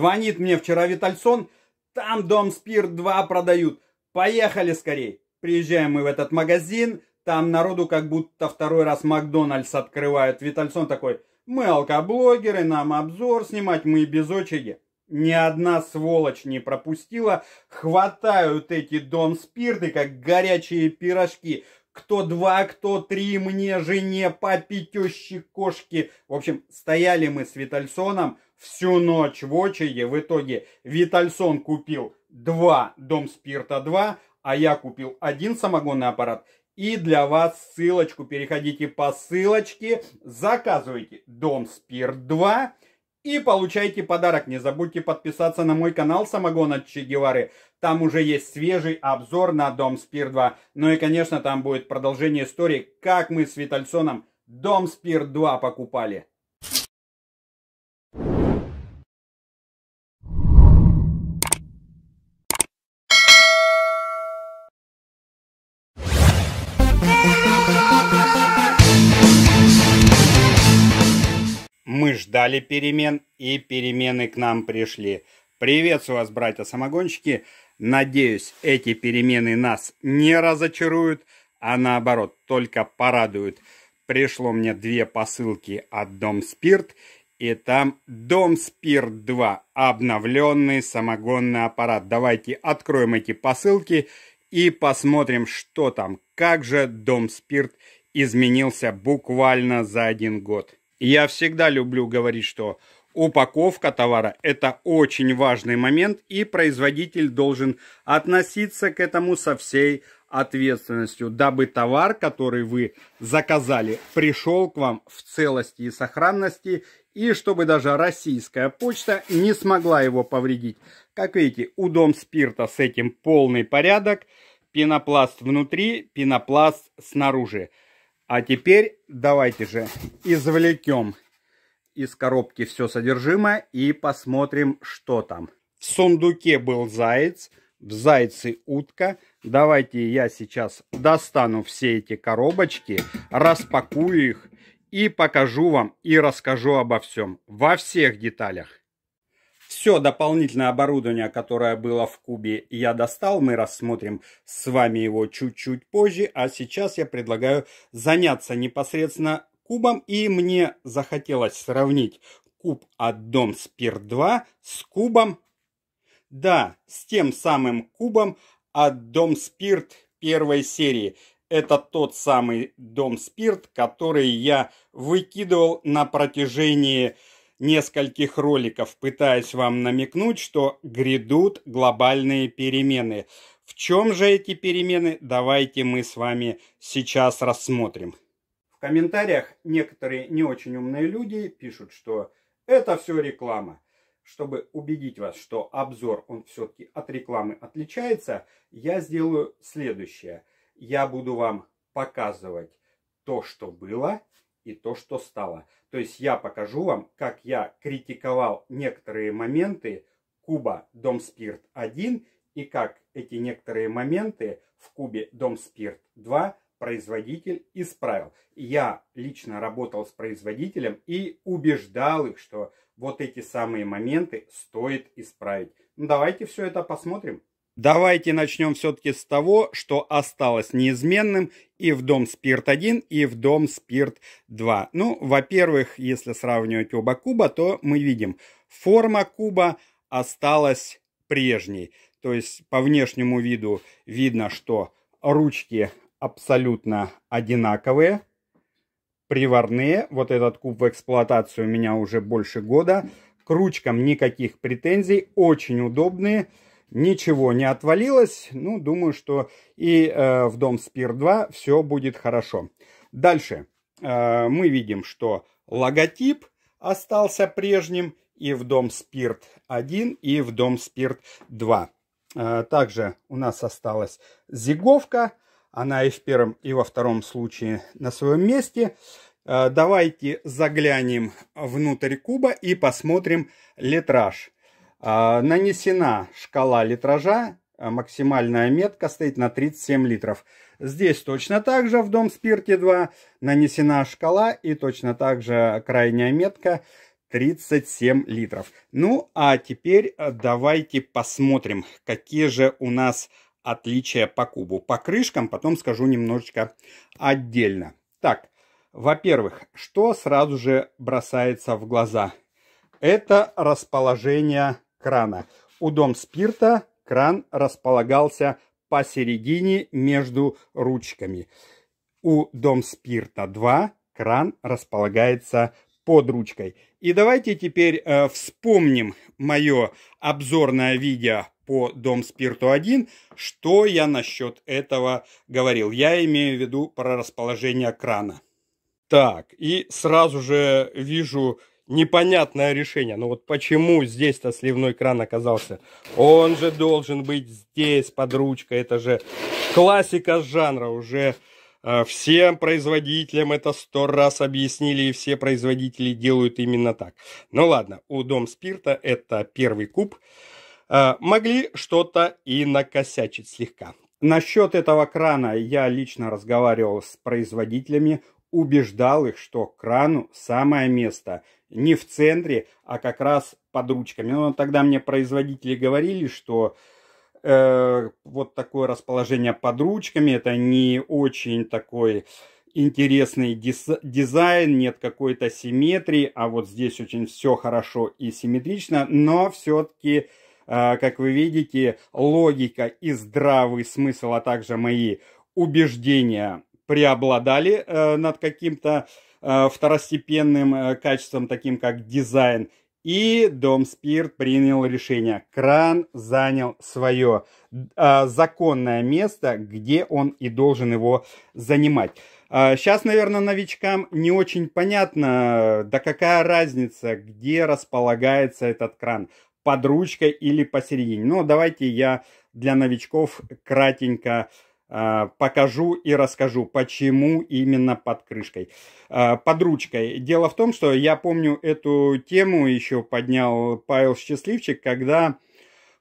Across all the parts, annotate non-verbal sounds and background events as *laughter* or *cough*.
Звонит мне вчера Витальсон, там дом спирт 2 продают. Поехали скорей. Приезжаем мы в этот магазин, там народу как будто второй раз Макдональдс открывают. Витальсон такой, мы алкоблогеры, нам обзор снимать, мы без очереди. Ни одна сволочь не пропустила. Хватают эти дом спирты, как горячие пирожки. Кто два, кто три, мне, жене, папе, тещи, кошки. В общем, стояли мы с Витальсоном, всю ночь в очереди. В итоге Витальсон купил два Дом Спирта 2, а я купил один самогонный аппарат. И для вас ссылочку. Переходите по ссылочке, заказывайте Дом Спирт 2 и получайте подарок. Не забудьте подписаться на мой канал Самогон от Че Гевары. Там уже есть свежий обзор на Дом Спирт 2. Ну и, конечно, там будет продолжение истории, как мы с Витальсоном Дом Спирт 2 покупали. ждали перемен и перемены к нам пришли. Приветствую вас, братья-самогонщики. Надеюсь, эти перемены нас не разочаруют, а наоборот, только порадуют. Пришло мне две посылки от Дом Спирт, и там Дом Спирт 2, обновленный самогонный аппарат. Давайте откроем эти посылки и посмотрим, что там, как же Дом Спирт изменился буквально за один год. Я всегда люблю говорить, что упаковка товара – это очень важный момент, и производитель должен относиться к этому со всей ответственностью, дабы товар, который вы заказали, пришел к вам в целости и сохранности, и чтобы даже российская почта не смогла его повредить. Как видите, у Дом Спирта с этим полный порядок. Пенопласт внутри, пенопласт снаружи. А теперь давайте же извлекем из коробки все содержимое и посмотрим, что там. В сундуке был заяц, в зайце утка. Давайте я сейчас достану все эти коробочки, распакую их и покажу вам и расскажу обо всем, во всех деталях. Все дополнительное оборудование, которое было в кубе, я достал. Мы рассмотрим с вами его чуть-чуть позже. А сейчас я предлагаю заняться непосредственно кубом. И мне захотелось сравнить куб от Дом Спир 2 с кубом, да, с тем самым кубом от Дом Спирт первой серии. Это тот самый Дом Спирт, который я выкидывал на протяжении нескольких роликов, пытаясь вам намекнуть, что грядут глобальные перемены. В чем же эти перемены, давайте мы с вами сейчас рассмотрим. В комментариях некоторые не очень умные люди пишут, что это все реклама. Чтобы убедить вас, что обзор, он все-таки от рекламы отличается, я сделаю следующее. Я буду вам показывать то, что было, и то, что стало. То есть я покажу вам, как я критиковал некоторые моменты куба Дом Спирт 1 и как эти некоторые моменты в кубе Дом Спирт 2 производитель исправил. Я лично работал с производителем и убеждал их, что вот эти самые моменты стоит исправить. Ну, давайте все это посмотрим. Давайте начнем все-таки с того, что осталось неизменным и в Дом Спирт 1, и в Дом Спирт 2. Ну, во-первых, если сравнивать оба куба, то мы видим, форма куба осталась прежней. То есть по внешнему виду видно, что ручки абсолютно одинаковые, приварные. Вот этот куб в эксплуатации у меня уже больше года. К ручкам никаких претензий, очень удобные. Ничего не отвалилось. Ну, думаю, что и э, в дом Спир 2 все будет хорошо. Дальше э, мы видим, что логотип остался прежним и в дом Спирт 1, и в дом Спирт 2. Э, также у нас осталась зиговка. Она и в первом, и во втором случае на своем месте. Э, давайте заглянем внутрь куба и посмотрим литраж. А, нанесена шкала литража, а, максимальная метка стоит на 37 литров. Здесь точно так же в Дом спирте 2 нанесена шкала и точно так же крайняя метка 37 литров. Ну а теперь а, давайте посмотрим, какие же у нас отличия по кубу. По крышкам потом скажу немножечко отдельно. Так, во-первых, что сразу же бросается в глаза? Это расположение крана. У дом спирта кран располагался посередине между ручками. У дом спирта 2 кран располагается под ручкой. И давайте теперь э, вспомним мое обзорное видео по Дом Спирту 1, что я насчет этого говорил. Я имею в виду про расположение крана. Так, и сразу же вижу непонятное решение. Но вот почему здесь-то сливной кран оказался? Он же должен быть здесь под ручкой. Это же классика жанра уже. Э, всем производителям это сто раз объяснили, и все производители делают именно так. Ну ладно, у Дом Спирта это первый куб. Э, могли что-то и накосячить слегка. Насчет этого крана я лично разговаривал с производителями убеждал их, что крану самое место. Не в центре, а как раз под ручками. Но тогда мне производители говорили, что э, вот такое расположение под ручками, это не очень такой интересный дизайн, нет какой-то симметрии, а вот здесь очень все хорошо и симметрично, но все-таки, э, как вы видите, логика и здравый смысл, а также мои убеждения преобладали э, над каким-то э, второстепенным э, качеством, таким как дизайн. И Дом Спирт принял решение. Кран занял свое э, законное место, где он и должен его занимать. Э, сейчас, наверное, новичкам не очень понятно, да какая разница, где располагается этот кран. Под ручкой или посередине. Но ну, давайте я для новичков кратенько э, Э, покажу и расскажу, почему именно под крышкой, э, под ручкой. Дело в том, что я помню эту тему еще поднял Павел Счастливчик, когда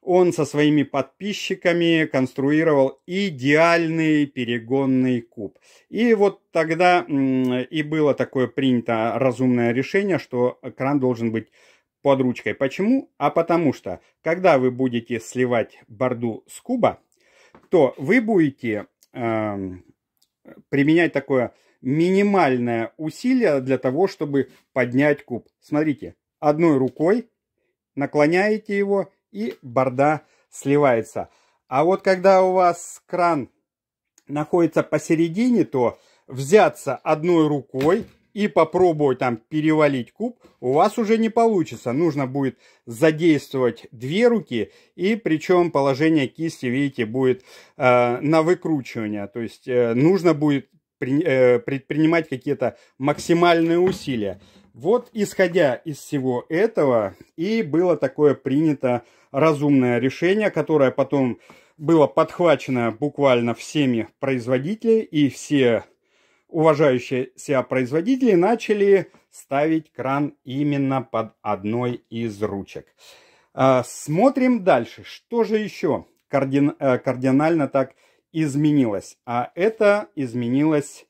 он со своими подписчиками конструировал идеальный перегонный куб. И вот тогда и было такое принято разумное решение, что кран должен быть под ручкой. Почему? А потому что, когда вы будете сливать борду с куба, то вы будете э, применять такое минимальное усилие для того, чтобы поднять куб. Смотрите, одной рукой наклоняете его, и борда сливается. А вот когда у вас кран находится посередине, то взяться одной рукой и попробовать там перевалить куб, у вас уже не получится. Нужно будет задействовать две руки, и причем положение кисти, видите, будет э, на выкручивание. То есть э, нужно будет при, э, предпринимать какие-то максимальные усилия. Вот исходя из всего этого и было такое принято разумное решение, которое потом было подхвачено буквально всеми производителями и все уважающие себя производители начали ставить кран именно под одной из ручек. А, смотрим дальше. Что же еще кардин... Э, кардинально так изменилось? А это изменилось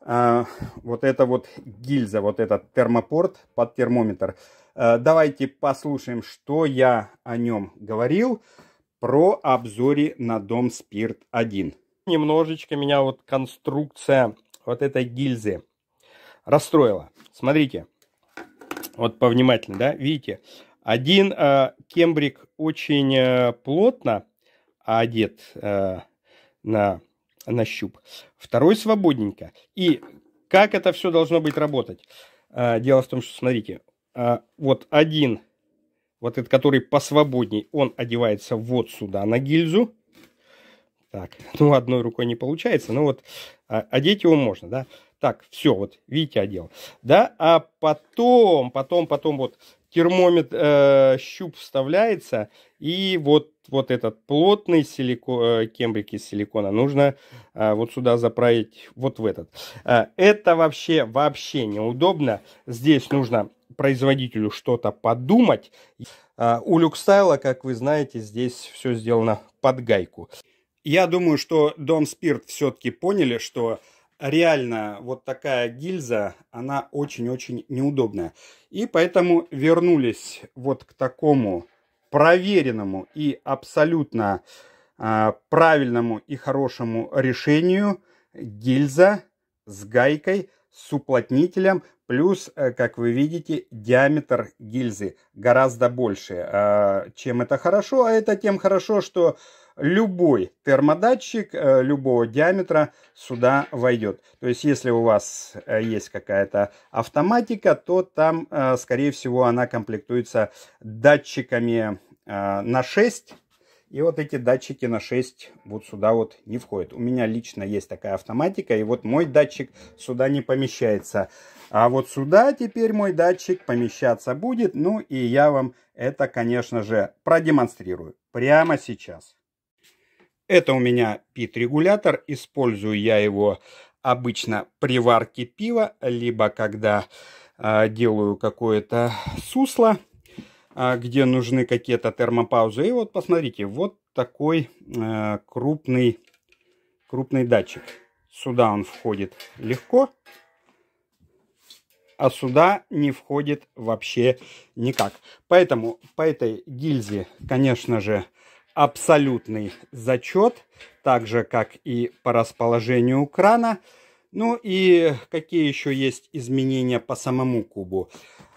а, вот эта вот гильза, вот этот термопорт под термометр. А, давайте послушаем, что я о нем говорил про обзоре на дом спирт 1. Немножечко меня вот конструкция вот этой гильзы расстроила. Смотрите, вот повнимательно, да, видите, один э, кембрик очень э, плотно а, одет э, на, на щуп, второй свободненько. И как это все должно быть работать? Э, дело в том, что, смотрите, э, вот один, вот этот, который посвободней, он одевается вот сюда на гильзу, так, *laughs* ну одной рукой не получается, но вот а, одеть его можно, да. Так, все, вот видите, одел. Да, а потом, потом, потом вот термометр, э, щуп вставляется, и вот, вот этот плотный силико, э, кембрик из силикона нужно э, вот сюда заправить, вот в этот. Э, это вообще, вообще неудобно. Здесь нужно производителю что-то подумать. Э, у люкстайла, как вы знаете, здесь все сделано под гайку. Я думаю, что дом Спирт все-таки поняли, что реально вот такая гильза, она очень-очень неудобная. И поэтому вернулись вот к такому проверенному и абсолютно э, правильному и хорошему решению гильза с гайкой, с уплотнителем, плюс, э, как вы видите, диаметр гильзы гораздо больше. Э, чем это хорошо? А это тем хорошо, что любой термодатчик э, любого диаметра сюда войдет. То есть, если у вас э, есть какая-то автоматика, то там, э, скорее всего, она комплектуется датчиками на 6 и вот эти датчики на 6 вот сюда вот не входят. У меня лично есть такая автоматика, и вот мой датчик сюда не помещается. А вот сюда теперь мой датчик помещаться будет. Ну и я вам это, конечно же, продемонстрирую прямо сейчас. Это у меня пит-регулятор, использую я его обычно при варке пива, либо когда э, делаю какое-то сусло, э, где нужны какие-то термопаузы. И вот посмотрите, вот такой э, крупный, крупный датчик. Сюда он входит легко, а сюда не входит вообще никак. Поэтому по этой гильзе, конечно же, абсолютный зачет, так же, как и по расположению крана. Ну и какие еще есть изменения по самому кубу.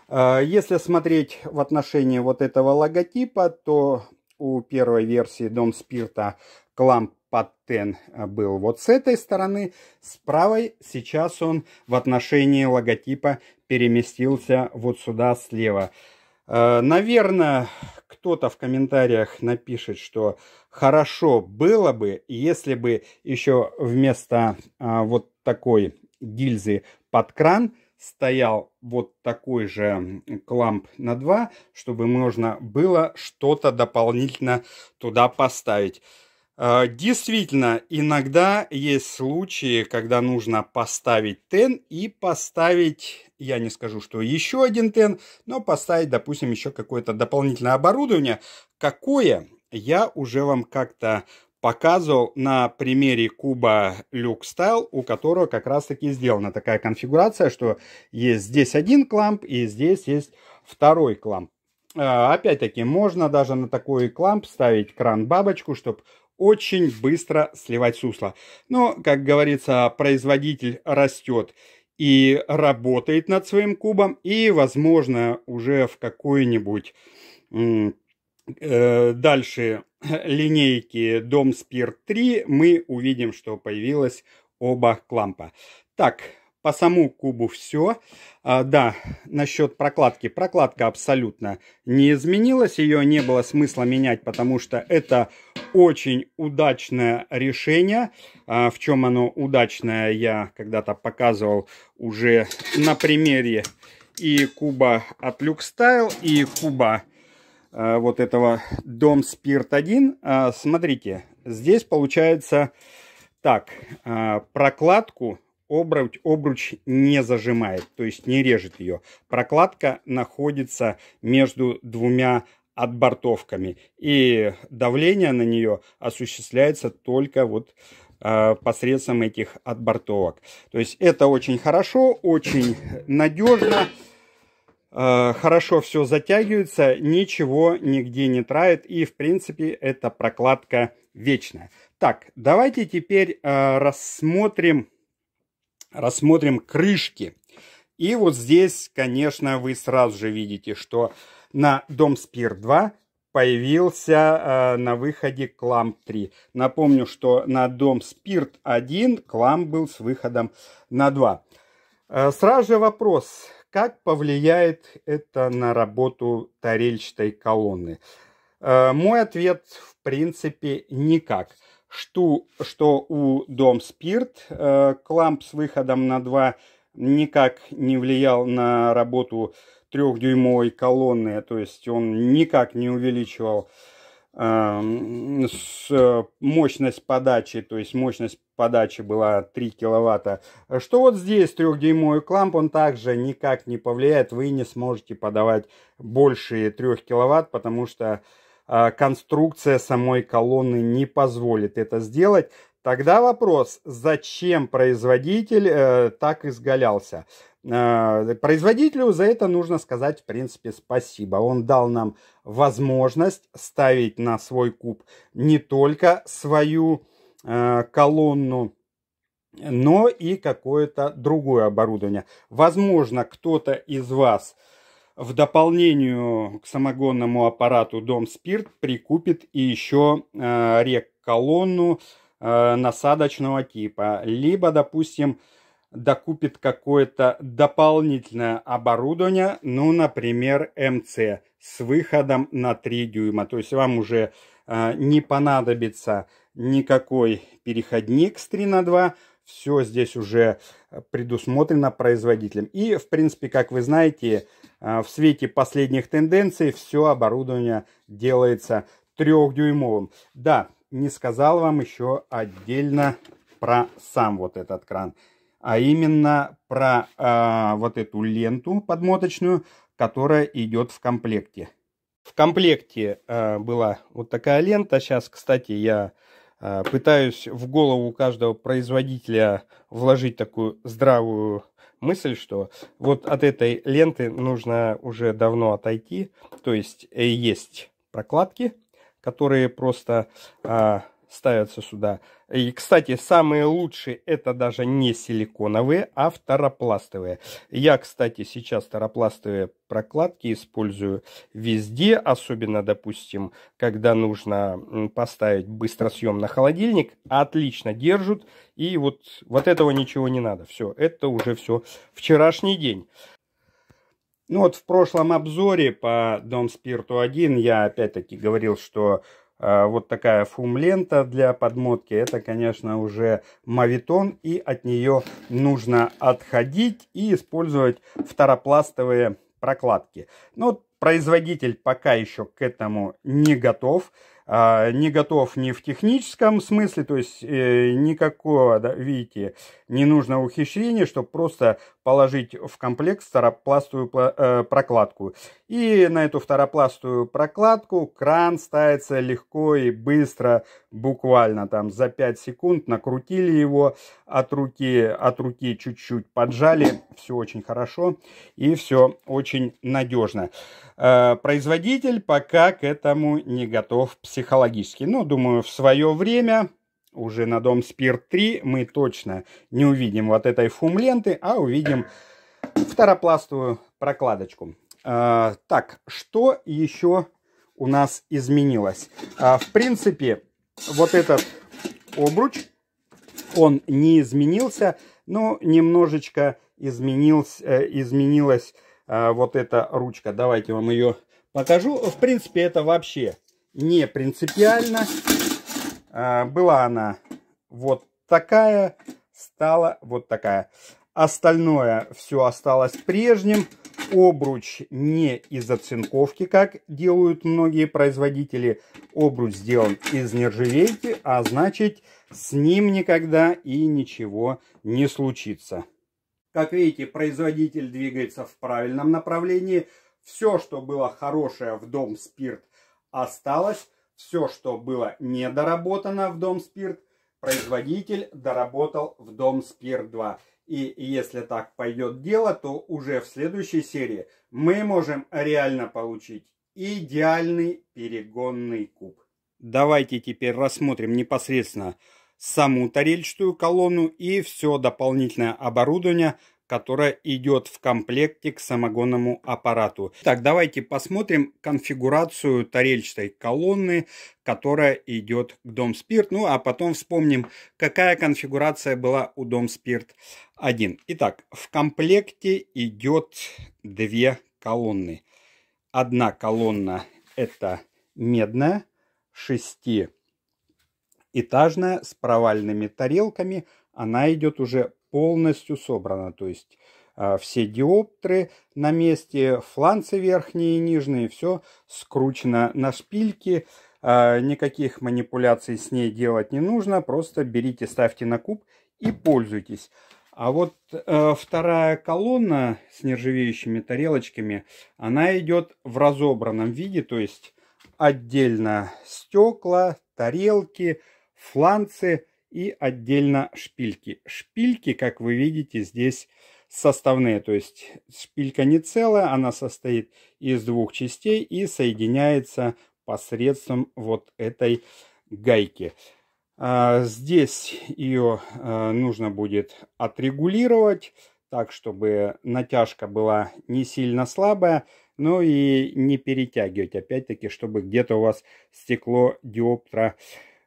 Э, если смотреть в отношении вот этого логотипа, то у первой версии Дом Спирта кламп Паттен э, был вот с этой стороны, с правой сейчас он в отношении логотипа переместился вот сюда слева. Э, Наверное, кто-то в комментариях напишет, что хорошо было бы, если бы еще вместо а, вот такой гильзы под кран стоял вот такой же кламп на 2, чтобы можно было что-то дополнительно туда поставить. Э, действительно, иногда есть случаи, когда нужно поставить тен и поставить, я не скажу, что еще один тен, но поставить, допустим, еще какое-то дополнительное оборудование. Какое, я уже вам как-то показывал на примере куба Luke Style, у которого как раз-таки сделана такая конфигурация, что есть здесь один кламп и здесь есть второй кламп. Э, опять-таки, можно даже на такой кламп ставить кран-бабочку, чтобы очень быстро сливать сусло. Но, как говорится, производитель растет и работает над своим кубом, и, возможно, уже в какой-нибудь э, дальше линейки Дом Спирт 3 мы увидим, что появилась оба клампа. Так, по саму кубу все. А, да, насчет прокладки. Прокладка абсолютно не изменилась. Ее не было смысла менять, потому что это очень удачное решение. А, в чем оно удачное, я когда-то показывал уже на примере и куба от Luxstyle, и куба а, вот этого Дом Спирт 1. А, смотрите, здесь получается так, а, прокладку обруч, обруч не зажимает, то есть не режет ее. Прокладка находится между двумя отбортовками, и давление на нее осуществляется только вот а, посредством этих отбортовок. То есть это очень хорошо, очень надежно, а, хорошо все затягивается, ничего нигде не тает, и в принципе эта прокладка вечная. Так, давайте теперь а, рассмотрим рассмотрим крышки. И вот здесь, конечно, вы сразу же видите, что на Дом Спирт 2 появился э, на выходе кламп 3. Напомню, что на Дом Спирт 1 кламп был с выходом на 2. Э, сразу же вопрос, как повлияет это на работу тарельчатой колонны? Э, мой ответ, в принципе, никак что, что у Дом Спирт э, кламп с выходом на 2 никак не влиял на работу трехдюймовой колонны, то есть он никак не увеличивал э, с, мощность подачи, то есть мощность подачи была 3 киловатта. Что вот здесь трехдюймовый кламп, он также никак не повлияет, вы не сможете подавать больше 3 киловатт, потому что э, а, конструкция самой колонны не позволит это сделать. Тогда вопрос, зачем производитель э, так изгалялся? Э, производителю за это нужно сказать, в принципе, спасибо. Он дал нам возможность ставить на свой куб не только свою э, колонну, но и какое-то другое оборудование. Возможно, кто-то из вас э, в дополнению к самогонному аппарату Дом Спирт прикупит и еще э, рек-колонну э, насадочного типа. Либо, допустим, докупит какое-то дополнительное оборудование, ну, например, МЦ с выходом на 3 дюйма. То есть вам уже э, не понадобится никакой переходник с 3 на 2, все здесь уже э, предусмотрено производителем. И, в принципе, как вы знаете, э, в свете последних тенденций все оборудование делается трехдюймовым. Да, не сказал вам еще отдельно про сам вот этот кран, а именно про э, вот эту ленту подмоточную, которая идет в комплекте. В комплекте э, была вот такая лента. Сейчас, кстати, я а, пытаюсь в голову каждого производителя вложить такую здравую мысль, что вот от этой ленты нужно уже давно отойти. То есть э, есть прокладки, которые просто а, ставятся сюда. И, кстати, самые лучшие это даже не силиконовые, а второпластовые. Я, кстати, сейчас второпластовые прокладки использую везде, особенно, допустим, когда нужно поставить быстросъем на холодильник, отлично держат, и вот, вот этого ничего не надо. Все, это уже все вчерашний день. Ну вот в прошлом обзоре по Дом Спирту 1 я опять-таки говорил, что а, вот такая фум-лента для подмотки. Это, конечно, уже мавитон, и от нее нужно отходить и использовать второпластовые прокладки. Но производитель пока еще к этому не готов. А, не готов ни в техническом смысле, то есть э, никакого, да, видите, не нужно ухищрения, чтобы просто положить в комплект второпластовую э, прокладку. И на эту второпластовую прокладку кран ставится легко и быстро, буквально там за 5 секунд накрутили его от руки, от руки чуть-чуть поджали, все очень хорошо и все очень надежно. Э, производитель пока к этому не готов психологически. но ну, думаю, в свое время уже на Дом Спирт 3 мы точно не увидим вот этой фум-ленты, а увидим второпластовую прокладочку. А, так, что еще у нас изменилось? А, в принципе, вот этот обруч, он не изменился, но немножечко э, изменилась, изменилась э, а, вот эта ручка. Давайте вам ее покажу. В принципе, это вообще не принципиально. А, была она вот такая, стала вот такая. Остальное все осталось прежним. Обруч не из оцинковки, как делают многие производители. Обруч сделан из нержавейки, а значит с ним никогда и ничего не случится. Как видите, производитель двигается в правильном направлении. Все, что было хорошее в дом спирт, осталось. Все, что было недоработано в Дом Спирт, производитель доработал в Дом Спирт 2. И если так пойдет дело, то уже в следующей серии мы можем реально получить идеальный перегонный куб. Давайте теперь рассмотрим непосредственно саму тарельчатую колонну и все дополнительное оборудование, которая идет в комплекте к самогонному аппарату. Так, давайте посмотрим конфигурацию тарельчатой колонны, которая идет к Дом Спирт. Ну, а потом вспомним, какая конфигурация была у Дом Спирт 1. Итак, в комплекте идет две колонны. Одна колонна это медная, шестиэтажная, с провальными тарелками. Она идет уже полностью собрана, то есть а, все диоптры на месте, фланцы верхние и нижние, все скручено на шпильке, а, никаких манипуляций с ней делать не нужно, просто берите, ставьте на куб и пользуйтесь. А вот э, вторая колонна с нержавеющими тарелочками, она идет в разобранном виде, то есть отдельно стекла, тарелки, фланцы, и отдельно шпильки. Шпильки, как вы видите, здесь составные, то есть шпилька не целая, она состоит из двух частей и соединяется посредством вот этой гайки. А, здесь ее а, нужно будет отрегулировать так, чтобы натяжка была не сильно слабая, но и не перетягивать, опять-таки, чтобы где-то у вас стекло диоптра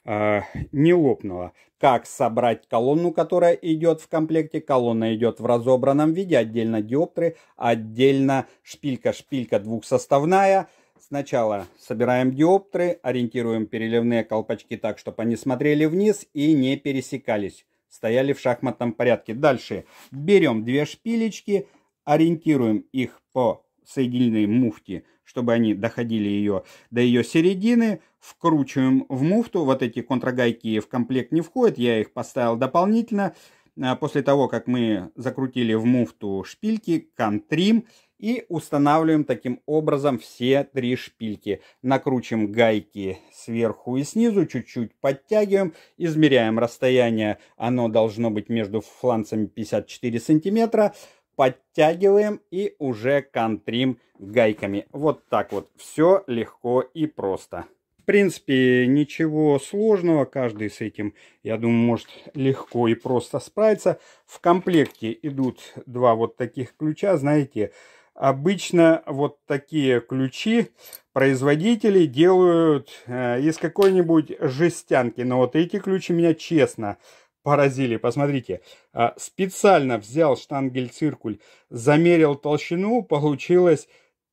Э, не лопнула. Как собрать колонну, которая идет в комплекте? Колонна идет в разобранном виде, отдельно диоптры, отдельно шпилька-шпилька двухсоставная. Сначала собираем диоптры, ориентируем переливные колпачки так, чтобы они смотрели вниз и не пересекались. Стояли в шахматном порядке. Дальше берем две шпилечки, ориентируем их по с игильной муфти, чтобы они доходили ее до ее середины, вкручиваем в муфту, вот эти контрагайки в комплект не входят, я их поставил дополнительно, а после того, как мы закрутили в муфту шпильки, контрим, и устанавливаем таким образом все три шпильки. Накручиваем гайки сверху и снизу, чуть-чуть подтягиваем, измеряем расстояние, оно должно быть между фланцами 54 сантиметра, подтягиваем и уже контрим гайками. Вот так вот. Все легко и просто. В принципе, ничего сложного. Каждый с этим, я думаю, может легко и просто справиться. В комплекте идут два вот таких ключа. Знаете, обычно вот такие ключи производители делают э, из какой-нибудь жестянки. Но вот эти ключи меня, честно, поразили. Посмотрите, а, специально взял штангель-циркуль, замерил толщину, получилось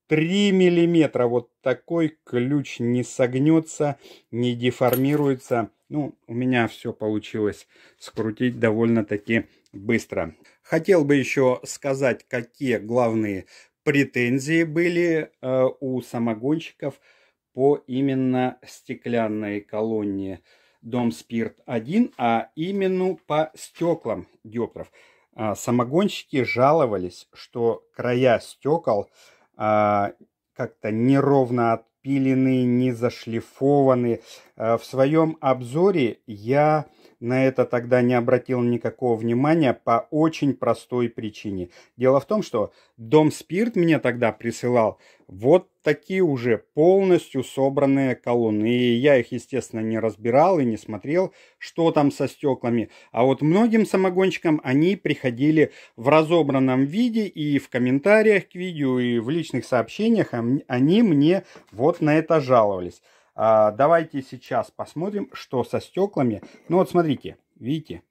3 миллиметра. Вот такой ключ не согнется, не деформируется. Ну, у меня все получилось скрутить довольно-таки быстро. Хотел бы еще сказать, какие главные претензии были а, у самогонщиков по именно стеклянной колонне. Дом спирт 1, а именно по стеклам диоптров. А, самогонщики жаловались, что края стекол а, как-то неровно отпилены, не зашлифованы. А, в своем обзоре я на это тогда не обратил никакого внимания по очень простой причине. Дело в том, что Дом Спирт мне тогда присылал вот такие уже полностью собранные колонны. И я их, естественно, не разбирал и не смотрел, что там со стеклами. А вот многим самогонщикам они приходили в разобранном виде и в комментариях к видео, и в личных сообщениях они мне вот на это жаловались. А, давайте сейчас посмотрим, что со стеклами. Ну вот смотрите, видите,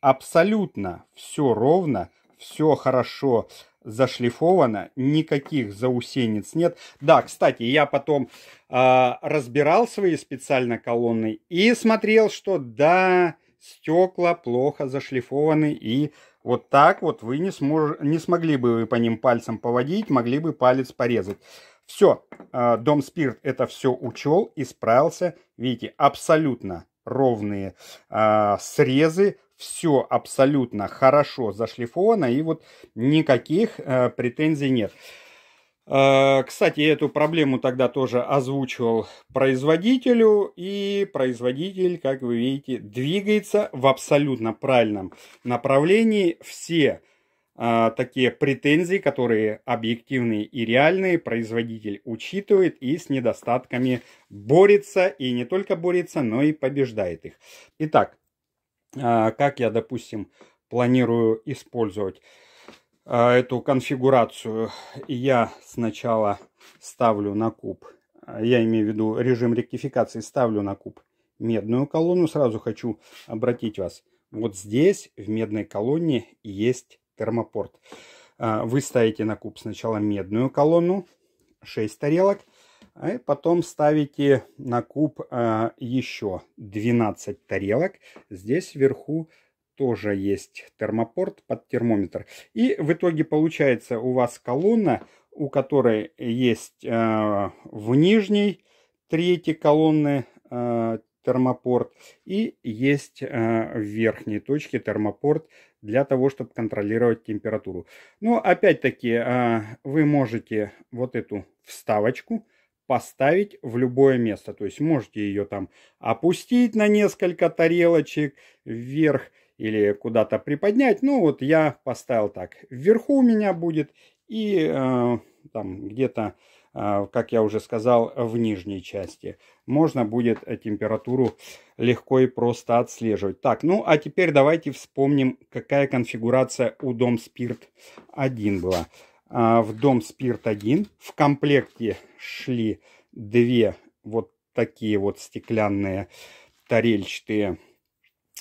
абсолютно все ровно, все хорошо зашлифовано, никаких заусенец нет. Да, кстати, я потом э, разбирал свои специально колонны и смотрел, что да, стекла плохо зашлифованы и вот так вот вы не, смож... не смогли бы вы по ним пальцем поводить, могли бы палец порезать. Все, а, Дом Спирт это все учел, исправился. Видите, абсолютно ровные э, срезы, все абсолютно хорошо зашлифовано, и вот никаких э, претензий нет. кстати, эту проблему тогда тоже озвучивал производителю, и производитель, как вы видите, двигается в абсолютно правильном направлении. Все а, такие претензии, которые объективные и реальные, производитель учитывает и с недостатками борется, и не только борется, но и побеждает их. Итак, а, как я, допустим, планирую использовать а, эту конфигурацию, я сначала ставлю на куб, я имею в виду режим ректификации, ставлю на куб медную колонну. Сразу хочу обратить вас, вот здесь в медной колонне есть термопорт. А, вы ставите на куб сначала медную колонну, 6 тарелок, а и потом ставите на куб а, еще 12 тарелок. Здесь вверху тоже есть термопорт под термометр. И в итоге получается у вас колонна, у которой есть в нижней третьей колонны термопорт и есть в верхней точке термопорт для того, чтобы контролировать температуру. Но ну, опять-таки а, вы можете вот эту вставочку поставить в любое место. То есть можете ее там опустить на несколько тарелочек вверх или куда-то приподнять. Ну вот я поставил так. Вверху у меня будет и а, там где-то а, как я уже сказал, в нижней части. Можно будет э, температуру легко и просто отслеживать. Так, ну а теперь давайте вспомним, какая конфигурация у Дом Спирт 1 была. А, в Дом Спирт 1 в комплекте шли две вот такие вот стеклянные тарельчатые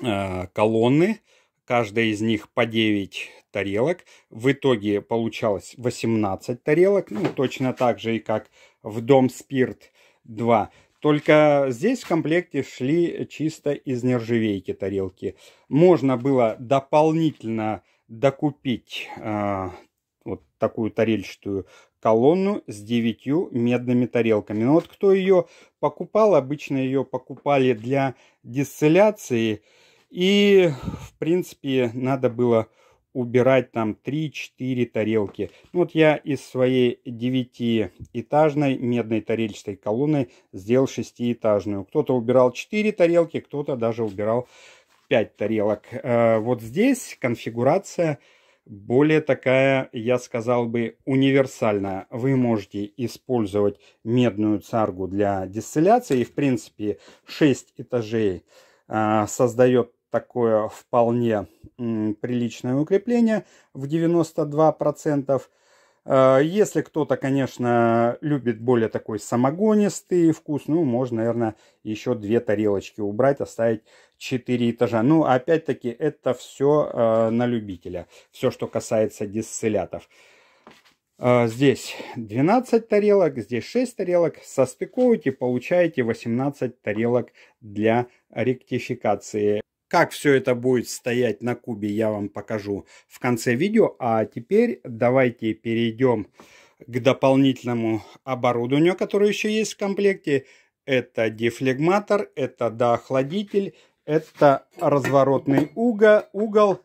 а, колонны каждая из них по 9 тарелок. В итоге получалось 18 тарелок, ну, точно так же и как в Дом Спирт 2. Только здесь в комплекте шли чисто из нержавейки тарелки. Можно было дополнительно докупить э, вот такую тарельчатую колонну с девятью медными тарелками. Но вот кто ее покупал, обычно ее покупали для дистилляции – и, в принципе, надо было убирать там 3-4 тарелки. Ну, вот я из своей девятиэтажной медной тарельчатой колонны сделал шестиэтажную. Кто-то убирал 4 тарелки, кто-то даже убирал 5 тарелок. Э, вот здесь конфигурация более такая, я сказал бы, универсальная. Вы можете использовать медную царгу для дистилляции. И, в принципе, 6 этажей э, создает такое вполне приличное укрепление в 92%. Э, если кто-то, конечно, любит более такой самогонистый вкус, ну, можно, наверное, еще две тарелочки убрать, оставить 4 этажа. Ну, опять-таки, это все э, на любителя, все, что касается дистиллятов. Э, здесь 12 тарелок, здесь 6 тарелок. Состыковывайте, получаете 18 тарелок для ректификации. Как все это будет стоять на кубе, я вам покажу в конце видео. А теперь давайте перейдем к дополнительному оборудованию, которое еще есть в комплекте. Это дефлегматор, это доохладитель, это разворотный угол, угол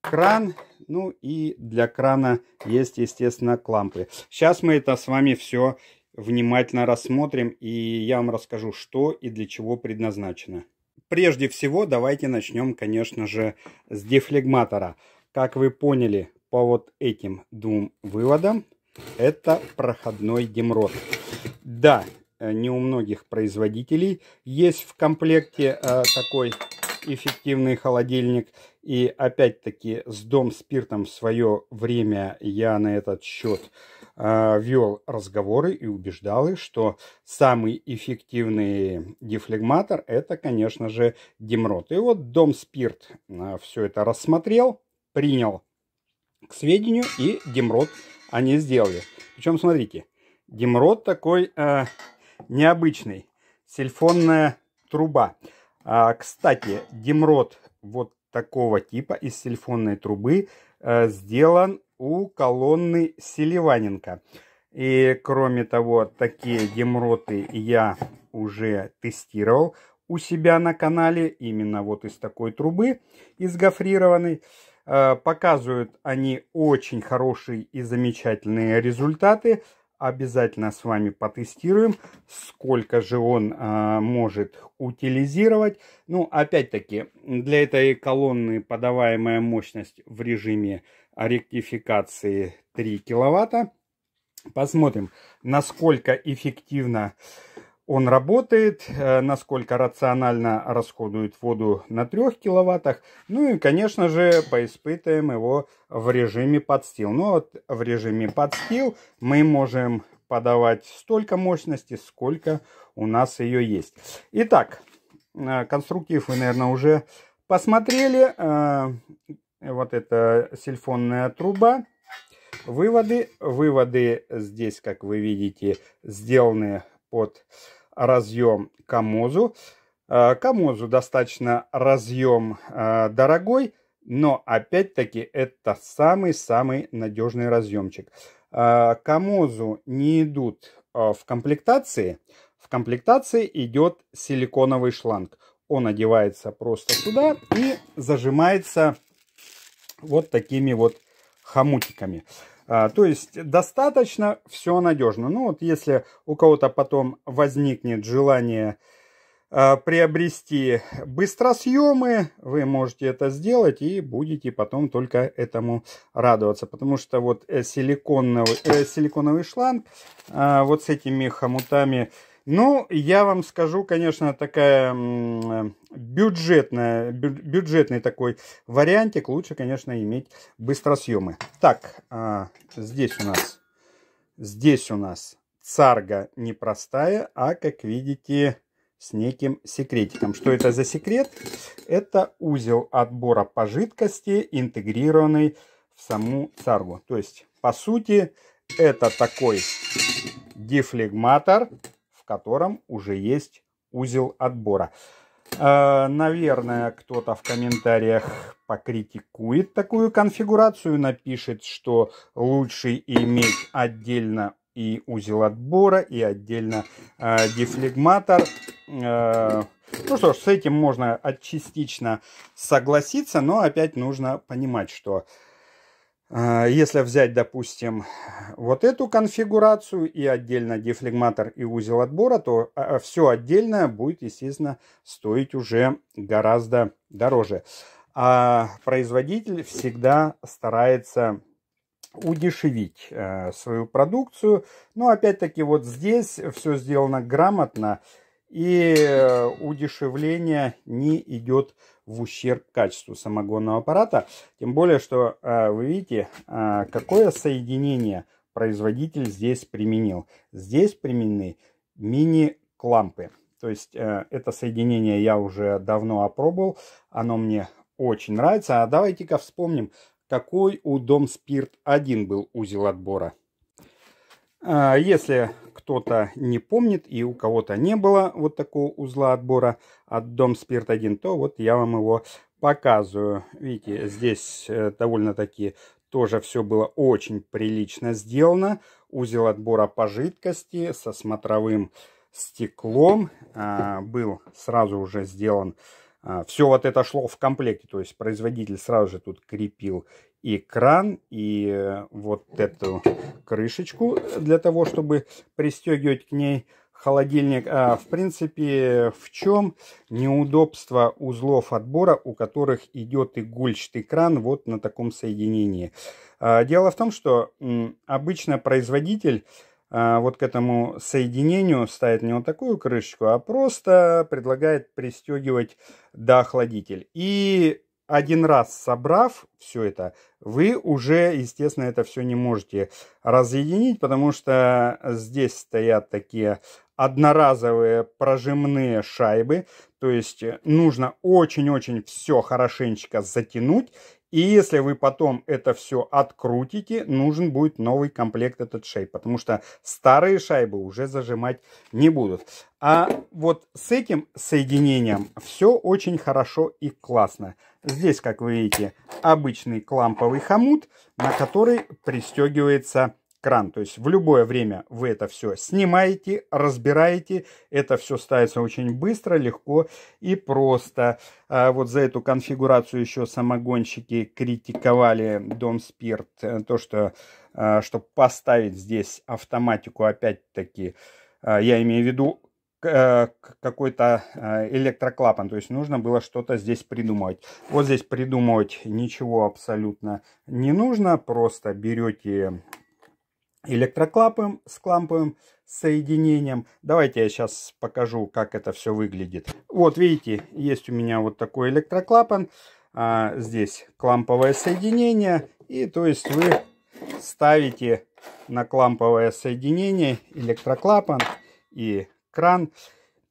кран, ну и для крана есть, естественно, клампы. Сейчас мы это с вами все внимательно рассмотрим, и я вам расскажу, что и для чего предназначено. Прежде всего, давайте начнем, конечно же, с дефлегматора. Как вы поняли по вот этим двум выводам, это проходной демрот. Да, э, не у многих производителей есть в комплекте э, такой эффективный холодильник. И опять-таки с дом спиртом в свое время я на этот счет э, Э, вел разговоры и убеждал их, что самый эффективный дефлегматор – это, конечно же, Демрот. И вот Дом Спирт э, все это рассмотрел, принял к сведению, и Демрот они сделали. Причем, смотрите, Демрот такой э, необычный, сельфонная труба. А, кстати, Демрот вот такого типа из сельфонной трубы э, сделан у колонны Селиваненко. И кроме того, такие гемроты я уже тестировал у себя на канале, именно вот из такой трубы, из гофрированной. Э, показывают они очень хорошие и замечательные результаты. Обязательно с вами потестируем, сколько же он а, может утилизировать. Ну, опять-таки, для этой колонны подаваемая мощность в режиме ректификации 3 киловатта. Посмотрим, насколько эффективно он работает, э, насколько рационально расходует воду на 3 киловаттах. Ну и, конечно же, поиспытаем его в режиме подстил. Ну а вот в режиме подстил мы можем подавать столько мощности, сколько у нас ее есть. Итак, э, конструктив вы, наверное, уже посмотрели. Э, вот эта сильфонная труба. Выводы. Выводы здесь, как вы видите, сделаны под разъем Камозу. А, камозу достаточно разъем а, дорогой, но опять-таки это самый-самый надежный разъемчик. А, камозу не идут в комплектации. В комплектации идет силиконовый шланг. Он одевается просто сюда и зажимается вот такими вот хомутиками. А, то есть достаточно, все надежно. Ну вот если у кого-то потом возникнет желание а, приобрести быстросъемы, вы можете это сделать и будете потом только этому радоваться. Потому что вот э, силиконовый, э, силиконовый шланг а, вот с этими хомутами ну, я вам скажу, конечно, такая э, бюджетная, бюджетный такой вариантик. Лучше, конечно, иметь быстросъемы. Так, а, здесь у нас, здесь у нас царга непростая, а, как видите, с неким секретиком. Что это за секрет? Это узел отбора по жидкости, интегрированный в саму царгу. То есть, по сути, это такой дефлегматор, котором уже есть узел отбора. Э, наверное, кто-то в комментариях покритикует такую конфигурацию, напишет, что лучше иметь отдельно и узел отбора, и отдельно э, дефлегматор. Э, ну что ж, с этим можно частично согласиться, но опять нужно понимать, что э, а, если взять, допустим, вот эту конфигурацию и отдельно дефлегматор и узел отбора, то а, а, все отдельное будет, естественно, стоить уже гораздо дороже. А производитель всегда старается удешевить э, свою продукцию. Но опять-таки вот здесь все сделано грамотно и э, удешевление не идет в ущерб качеству самогонного аппарата. Тем более, что э, вы видите, э, какое соединение производитель здесь применил. Здесь применены мини-клампы. То есть э, это соединение я уже давно опробовал, оно мне очень нравится. А давайте-ка вспомним, какой у Дом Спирт 1 был узел отбора. А, если кто-то не помнит и у кого-то не было вот такого узла отбора от Дом Спирт 1, то вот я вам его показываю. Видите, здесь э, довольно-таки тоже все было очень прилично сделано. Узел отбора по жидкости со смотровым стеклом а, был сразу уже сделан. А, все вот это шло в комплекте, то есть производитель сразу же тут крепил и кран, э, и вот эту крышечку для того, чтобы пристегивать к ней холодильник. А, в принципе, в чем неудобство узлов отбора, у которых идет игольчатый кран вот на таком соединении? А, дело в том, что м, обычно производитель а, вот к этому соединению ставит не вот такую крышечку, а просто предлагает пристегивать до охладитель. И один раз собрав все это, вы уже, естественно, это все не можете разъединить, потому что здесь стоят такие одноразовые прожимные шайбы, то есть нужно очень-очень все хорошенечко затянуть, и если вы потом это все открутите, нужен будет новый комплект этот шейп, потому что старые шайбы уже зажимать не будут. А вот с этим соединением все очень хорошо и классно. Здесь, как вы видите, обычный кламповый хомут, на который пристегивается кран. То есть в любое время вы это все снимаете, разбираете. Это все ставится очень быстро, легко и просто. А вот за эту конфигурацию еще самогонщики критиковали Дом Спирт. Э, то, что а, чтобы поставить здесь автоматику, опять-таки, а, я имею в виду э, какой-то а, электроклапан. То есть нужно было что-то здесь придумывать. Вот здесь придумывать ничего абсолютно не нужно. Просто берете электроклапом с кламповым соединением. Давайте я сейчас покажу, как это все выглядит. Вот видите, есть у меня вот такой электроклапан. А, здесь кламповое соединение. И то есть вы ставите на кламповое соединение электроклапан и кран.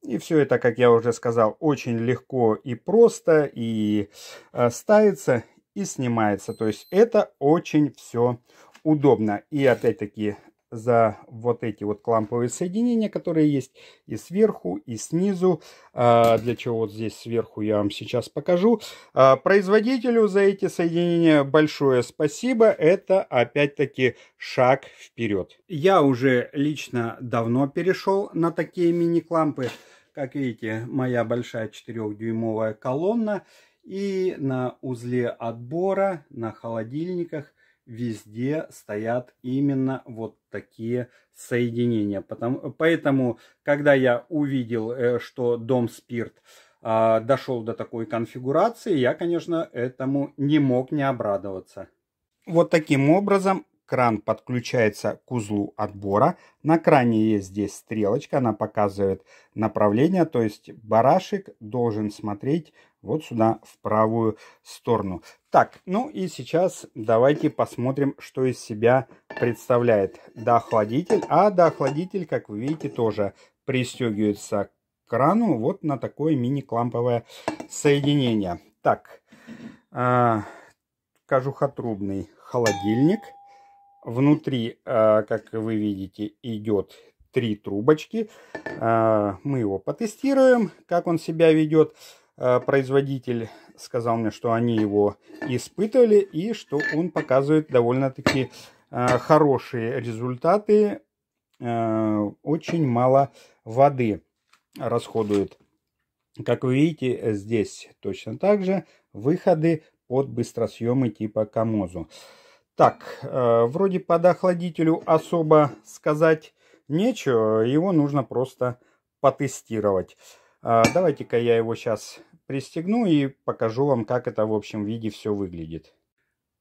И все это, как я уже сказал, очень легко и просто и э, ставится и снимается. То есть это очень все удобно. И опять-таки за вот эти вот кламповые соединения, которые есть и сверху, и снизу. А, для чего вот здесь сверху я вам сейчас покажу. А, производителю за эти соединения большое спасибо. Это опять-таки шаг вперед. Я уже лично давно перешел на такие мини-клампы. Как видите, моя большая 4-дюймовая колонна. И на узле отбора, на холодильниках везде стоят именно вот такие соединения. Потому, поэтому, когда я увидел, э, что дом спирт э, дошел до такой конфигурации, я, конечно, этому не мог не обрадоваться. Вот таким образом кран подключается к узлу отбора. На кране есть здесь стрелочка, она показывает направление, то есть барашек должен смотреть вот сюда, в правую сторону. Так, ну и сейчас давайте посмотрим, что из себя представляет доохладитель. А доохладитель, как вы видите, тоже пристегивается к крану вот на такое мини-кламповое соединение. Так, э, кожухотрубный холодильник. Внутри, э, как вы видите, идет три трубочки. А, мы его потестируем, как он себя ведет. Э, производитель сказал мне, что они его испытывали и что он показывает довольно-таки э, хорошие результаты. Э, очень мало воды расходует. Как вы видите, здесь точно так же выходы под быстросъемы типа Камозу. Так, вроде под охладителю особо сказать нечего, его нужно просто потестировать. Давайте-ка я его сейчас Пристегну и покажу вам, как это в общем виде все выглядит.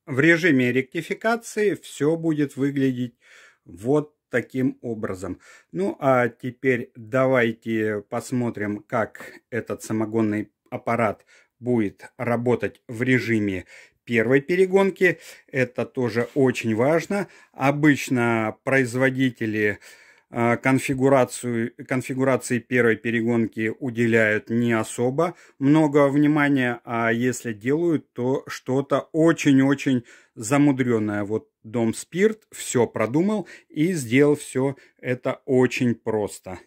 В режиме ректификации все будет выглядеть вот таким образом. Ну а теперь давайте посмотрим, как этот самогонный аппарат будет работать в режиме первой перегонки. Это тоже очень важно. Обычно производители а, конфигурацию, конфигурации первой перегонки уделяют не особо много внимания, а если делают, то что-то очень-очень замудренное. Вот Дом Спирт все продумал и сделал все это очень просто.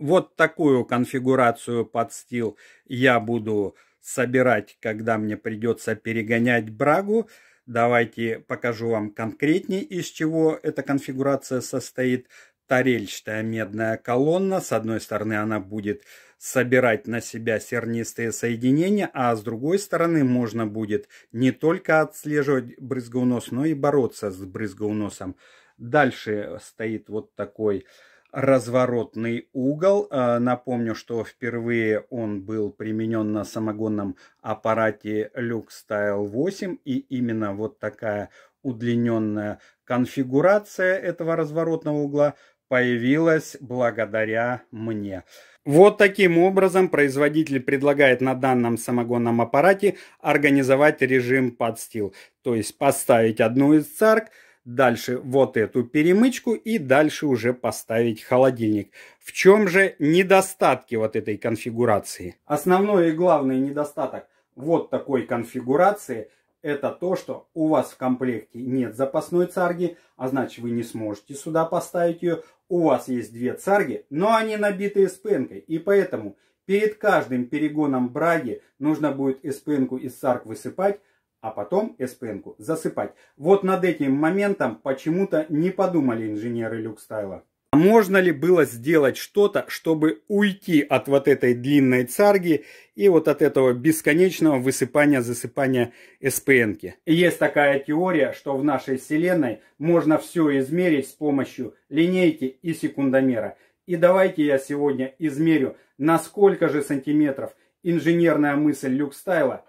Вот такую конфигурацию подстил я буду собирать, когда мне придется перегонять брагу. Давайте покажу вам конкретнее, из чего эта конфигурация состоит тарельчатая медная колонна. С одной стороны, она будет собирать на себя сернистые соединения, а с другой стороны можно будет не только отслеживать брызгоунос, но и бороться с брызгоуносом. Дальше стоит вот такой разворотный угол. Э, напомню, что впервые он был применен на самогонном аппарате LuxStyle 8, и именно вот такая удлиненная конфигурация этого разворотного угла появилась благодаря мне. Вот таким образом производитель предлагает на данном самогонном аппарате организовать режим подстил. То есть поставить одну из царк, дальше вот эту перемычку и дальше уже поставить холодильник. В чем же недостатки вот этой конфигурации? Основной и главный недостаток вот такой конфигурации – это то, что у вас в комплекте нет запасной царги, а значит вы не сможете сюда поставить ее у вас есть две царги, но они набиты эспенкой, и поэтому перед каждым перегоном браги нужно будет эспенку из царг высыпать, а потом эспенку засыпать. Вот над этим моментом почему-то не подумали инженеры Люкстайла. Можно ли было сделать что-то, чтобы уйти от вот этой длинной царги и вот от этого бесконечного высыпания, засыпания СПНки? Есть такая теория, что в нашей Вселенной можно все измерить с помощью линейки и секундомера. И давайте я сегодня измерю, на сколько же сантиметров инженерная мысль Люкстайла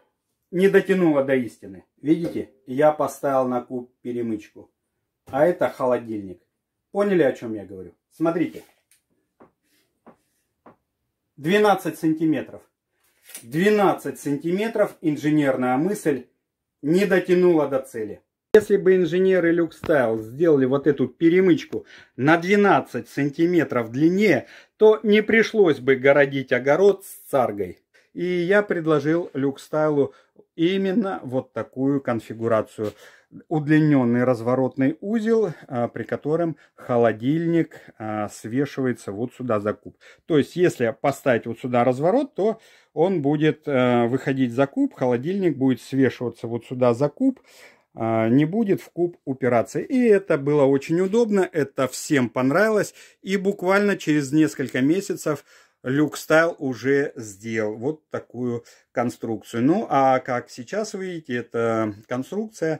не дотянула до истины. Видите, я поставил на куб перемычку, а это холодильник. Поняли, о чем я говорю? Смотрите. 12 сантиметров. 12 сантиметров инженерная мысль не дотянула до цели. Если бы инженеры Люкстайл сделали вот эту перемычку на 12 сантиметров длине, то не пришлось бы городить огород с царгой. И я предложил Люкстайлу именно вот такую конфигурацию удлиненный разворотный узел, а, при котором холодильник а, свешивается вот сюда за куб. То есть, если поставить вот сюда разворот, то он будет а, выходить за куб, холодильник будет свешиваться вот сюда за куб, не будет в куб упираться. И это было очень удобно, это всем понравилось. И буквально через несколько месяцев люкстайл уже сделал вот такую конструкцию. Ну, а как сейчас видите, эта конструкция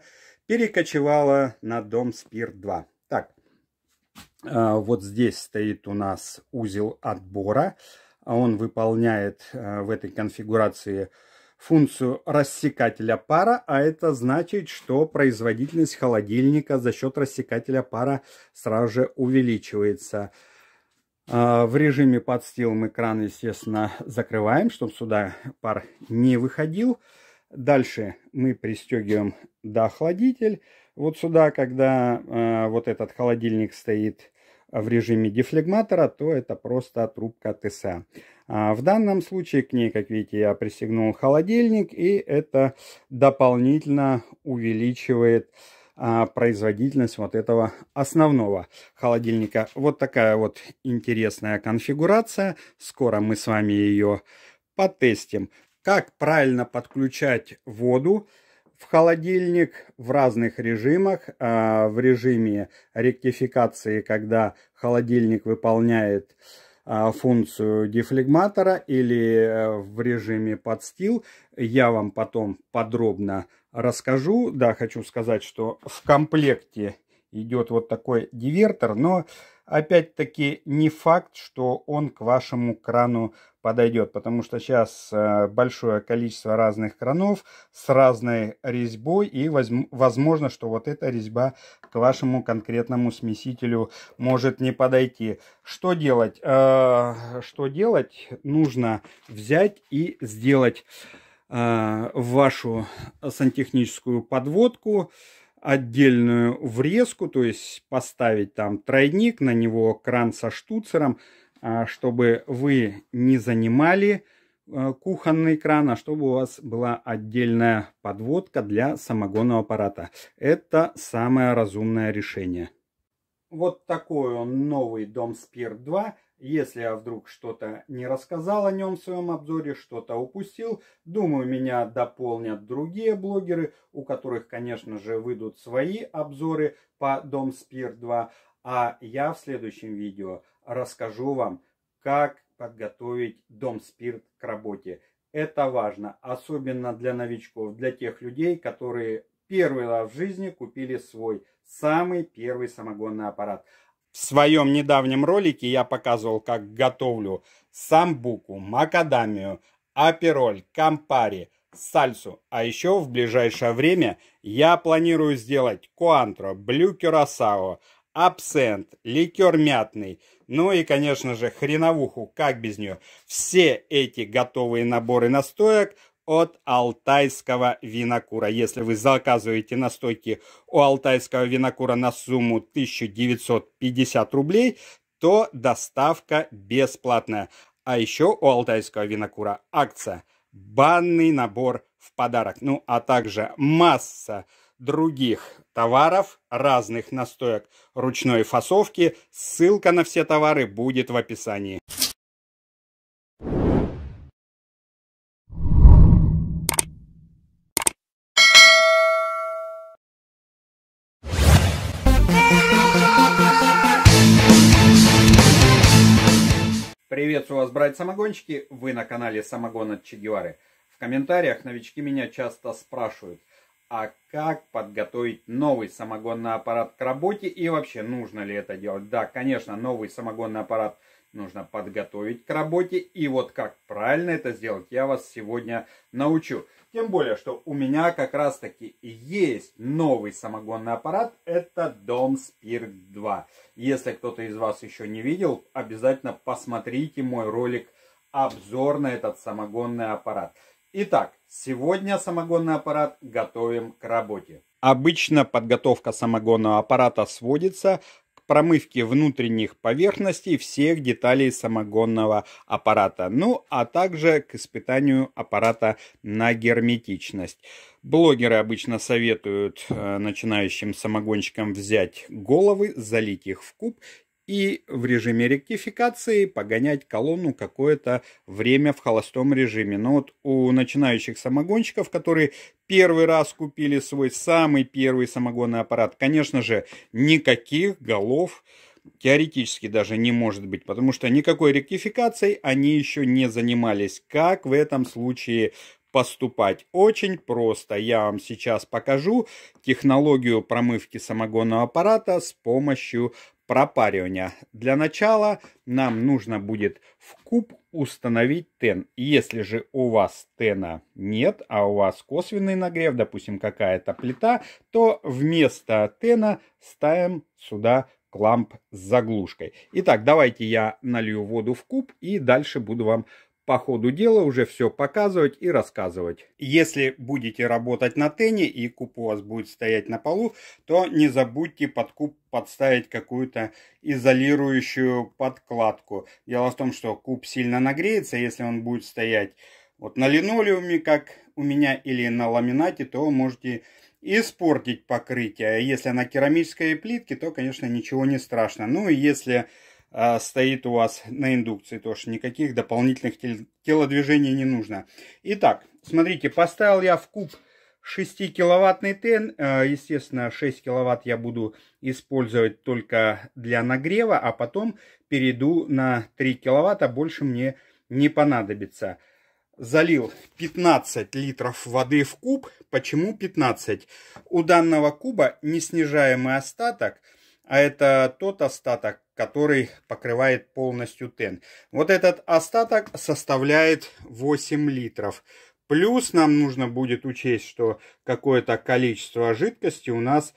перекочевала на дом Спирт-2. Так, а, вот здесь стоит у нас узел отбора. Он выполняет а, в этой конфигурации функцию рассекателя пара, а это значит, что производительность холодильника за счет рассекателя пара сразу же увеличивается. А, в режиме подстил мы кран, естественно, закрываем, чтобы сюда пар не выходил. Дальше мы пристегиваем до Вот сюда, когда э, вот этот холодильник стоит в режиме дефлегматора, то это просто трубка ТСА. А в данном случае к ней, как видите, я пристегнул холодильник, и это дополнительно увеличивает а, производительность вот этого основного холодильника. Вот такая вот интересная конфигурация. Скоро мы с вами ее потестим как правильно подключать воду в холодильник в разных режимах. А, в режиме ректификации, когда холодильник выполняет а, функцию дефлегматора или э, в режиме подстил. Я вам потом подробно расскажу. Да, хочу сказать, что в комплекте идет вот такой дивертор, но Опять-таки не факт, что он к вашему крану подойдет, потому что сейчас э, большое количество разных кранов с разной резьбой, и возможно, что вот эта резьба к вашему конкретному смесителю может не подойти. Что делать? Э, что делать? Нужно взять и сделать э, вашу сантехническую подводку, отдельную врезку, то есть поставить там тройник, на него кран со штуцером, а, чтобы вы не занимали э, кухонный кран, а чтобы у вас была отдельная подводка для самогонного аппарата. Это самое разумное решение. Вот такой он новый Дом Спирт 2. Если я вдруг что-то не рассказал о нем в своем обзоре, что-то упустил, думаю, меня дополнят другие блогеры, у которых, конечно же, выйдут свои обзоры по Дом Спирт 2. А я в следующем видео расскажу вам, как подготовить Дом Спирт к работе. Это важно, особенно для новичков, для тех людей, которые первый раз в жизни купили свой самый первый самогонный аппарат. В своем недавнем ролике я показывал, как готовлю самбуку, макадамию, апероль, кампари, сальсу. А еще в ближайшее время я планирую сделать куантро, блю кюрасао, абсент, ликер мятный, ну и, конечно же, хреновуху, как без нее. Все эти готовые наборы настоек – от алтайского винокура. Если вы заказываете настойки у алтайского винокура на сумму 1950 рублей, то доставка бесплатная. А еще у алтайского винокура акция «Банный набор в подарок». Ну, а также масса других товаров, разных настоек ручной фасовки. Ссылка на все товары будет в описании. Приветствую вас, братья-самогонщики! Вы на канале Самогон от Чегевары. В комментариях новички меня часто спрашивают, а как подготовить новый самогонный аппарат к работе и вообще нужно ли это делать? Да, конечно, новый самогонный аппарат – нужно подготовить к работе. И вот как правильно это сделать, я вас сегодня научу. Тем более, что у меня как раз таки есть новый самогонный аппарат. Это Дом Спирт 2. Если кто-то из вас еще не видел, обязательно посмотрите мой ролик обзор на этот самогонный аппарат. Итак, сегодня самогонный аппарат готовим к работе. Обычно подготовка самогонного аппарата сводится промывки внутренних поверхностей всех деталей самогонного аппарата, ну а также к испытанию аппарата на герметичность. Блогеры обычно советуют э, начинающим самогонщикам взять головы, залить их в куб и в режиме ректификации погонять колонну какое-то время в холостом режиме. Но вот у начинающих самогонщиков, которые первый раз купили свой самый первый самогонный аппарат, конечно же, никаких голов теоретически даже не может быть, потому что никакой ректификацией они еще не занимались. Как в этом случае поступать? Очень просто. Я вам сейчас покажу технологию промывки самогонного аппарата с помощью пропаривания. Для начала нам нужно будет в куб установить тен. Если же у вас тена нет, а у вас косвенный нагрев, допустим, какая-то плита, то вместо тена ставим сюда кламп с заглушкой. Итак, давайте я налью воду в куб и дальше буду вам по ходу дела уже все показывать и рассказывать. Если будете работать на тене и куб у вас будет стоять на полу, то не забудьте под куб подставить какую-то изолирующую подкладку. Дело в том, что куб сильно нагреется, если он будет стоять вот на линолеуме, как у меня, или на ламинате, то можете испортить покрытие. А если на керамической плитке, то, конечно, ничего не страшно. Ну и если а, стоит у вас на индукции тоже. Никаких дополнительных тел телодвижений не нужно. Итак, смотрите, поставил я в куб 6-киловаттный ТЭН. Э, естественно, 6 киловатт я буду использовать только для нагрева, а потом перейду на 3 киловатта. Больше мне не понадобится. Залил 15 литров воды в куб. Почему 15? У данного куба неснижаемый остаток, а это тот остаток, который покрывает полностью тен. Вот этот остаток составляет 8 литров. Плюс нам нужно будет учесть, что какое-то количество жидкости у нас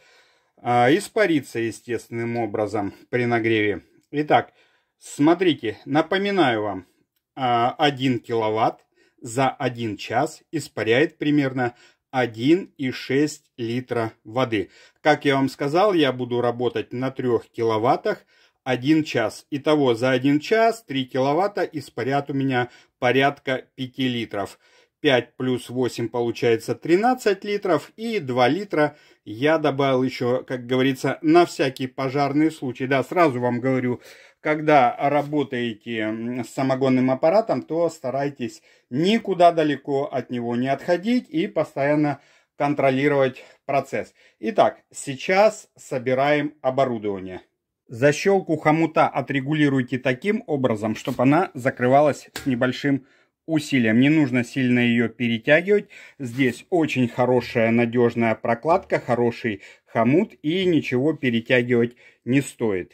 э, испарится естественным образом при нагреве. Итак, смотрите, напоминаю вам, э, а, 1 киловатт за 1 час испаряет примерно 1,6 литра воды. Как я вам сказал, я буду работать на 3 киловаттах. 1 час. Итого за 1 час 3 киловатта испарят у меня порядка 5 литров. 5 плюс 8 получается 13 литров и 2 литра я добавил еще, как говорится, на всякий пожарный случай. Да, сразу вам говорю, когда работаете с самогонным аппаратом, то старайтесь никуда далеко от него не отходить и постоянно контролировать процесс. Итак, сейчас собираем оборудование. Защелку хомута отрегулируйте таким образом, чтобы она закрывалась с небольшим усилием. Не нужно сильно ее перетягивать. Здесь очень хорошая надежная прокладка, хороший хомут и ничего перетягивать не стоит.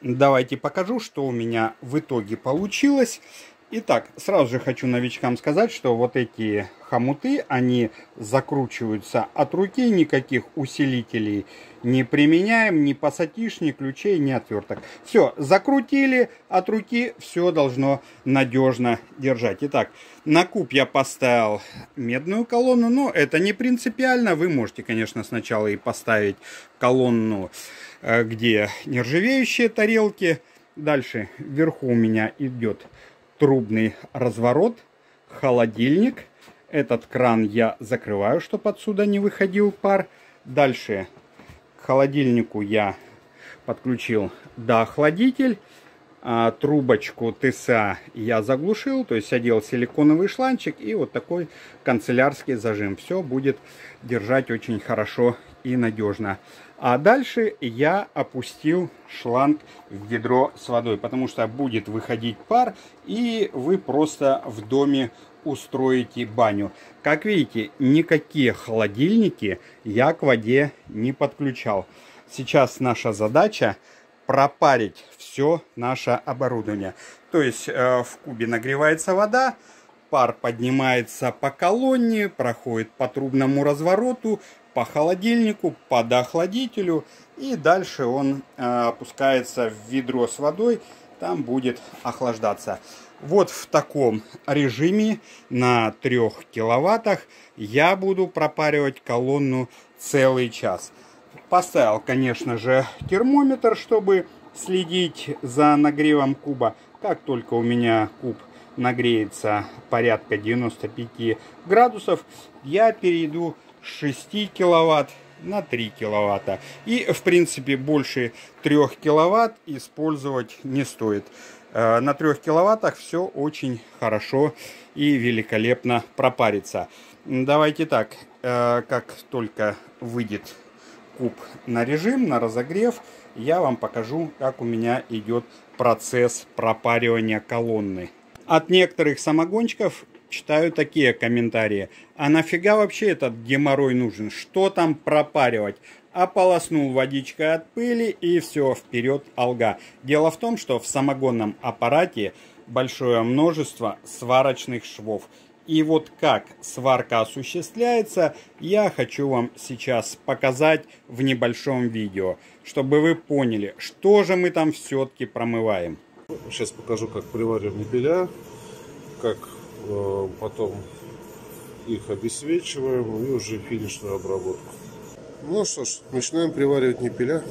Давайте покажу, что у меня в итоге получилось. Итак, сразу же хочу новичкам сказать, что вот эти хомуты, они закручиваются от руки, никаких усилителей не применяем, ни пассатиш, ни ключей, ни отверток. Все, закрутили от руки, все должно надежно держать. Итак, на куб я поставил медную колонну, но это не принципиально. Вы можете, конечно, сначала и поставить колонну, э, где нержавеющие тарелки. Дальше вверху у меня идет трубный разворот, холодильник. Этот кран я закрываю, чтобы отсюда не выходил пар. Дальше к холодильнику я подключил доохладитель. А, трубочку ТСА я заглушил, то есть одел силиконовый шланчик и вот такой канцелярский зажим. Все будет держать очень хорошо и надежно. А дальше я опустил шланг в ведро с водой, потому что будет выходить пар, и вы просто в доме устроите баню. Как видите, никакие холодильники я к воде не подключал. Сейчас наша задача пропарить все наше оборудование. То есть э, в кубе нагревается вода, пар поднимается по колонне, проходит по трубному развороту, по холодильнику, под дохладителю. И дальше он э, опускается в ведро с водой, там будет охлаждаться. Вот в таком режиме на 3 киловаттах я буду пропаривать колонну целый час. Поставил, конечно же, термометр, чтобы следить за нагревом куба. Как только у меня куб нагреется порядка 95 градусов, я перейду с 6 киловатт на 3 киловатта. И, в принципе, больше 3 киловатт использовать не стоит. Э, на 3 киловаттах все очень хорошо и великолепно пропарится. Давайте так, э, как только выйдет куб на режим, на разогрев, я вам покажу, как у меня идет процесс пропаривания колонны. От некоторых самогонщиков читаю такие комментарии. А нафига вообще этот геморрой нужен? Что там пропаривать? Ополоснул водичкой от пыли и все, вперед алга. Дело в том, что в самогонном аппарате большое множество сварочных швов. И вот как сварка осуществляется, я хочу вам сейчас показать в небольшом видео, чтобы вы поняли, что же мы там все-таки промываем. Сейчас покажу, как привариваем небеля, как э, потом их обесвечиваем и уже финишную обработку. Ну что ж, начинаем приваривать непеля.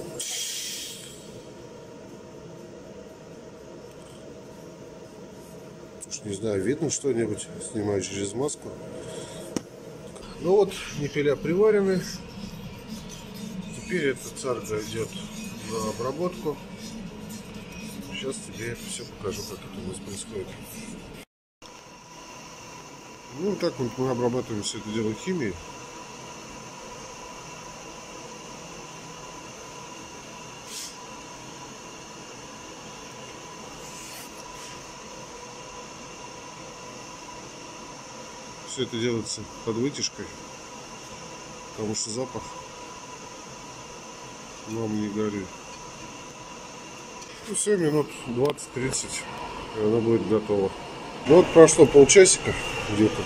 не знаю, видно что-нибудь. Снимаю через маску. Ну вот, нефиля приварены. Теперь эта царга идет на обработку. Сейчас тебе все покажу, как это у нас происходит. Ну, так вот мы обрабатываем все это дело химией. все это делается под вытяжкой, потому что запах Вам не горит. Ну, все, минут 20-30, и она будет готова. Ну, вот прошло полчасика где-то.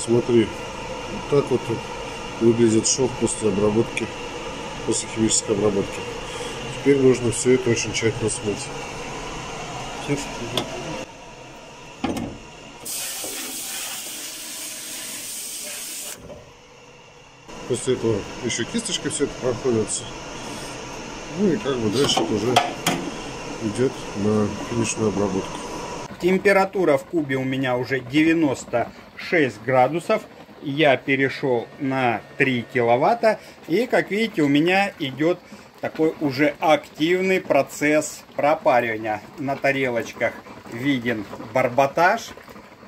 Смотри, вот так вот выглядит шов после обработки, после химической обработки. Теперь нужно все это очень тщательно смыть. после этого еще кисточкой все это проходится. Ну и как бы дальше уже идет на финишную обработку. Температура в кубе у меня уже 96 градусов. Я перешел на 3 киловатта. И как видите у меня идет такой уже активный процесс пропаривания. На тарелочках виден барботаж.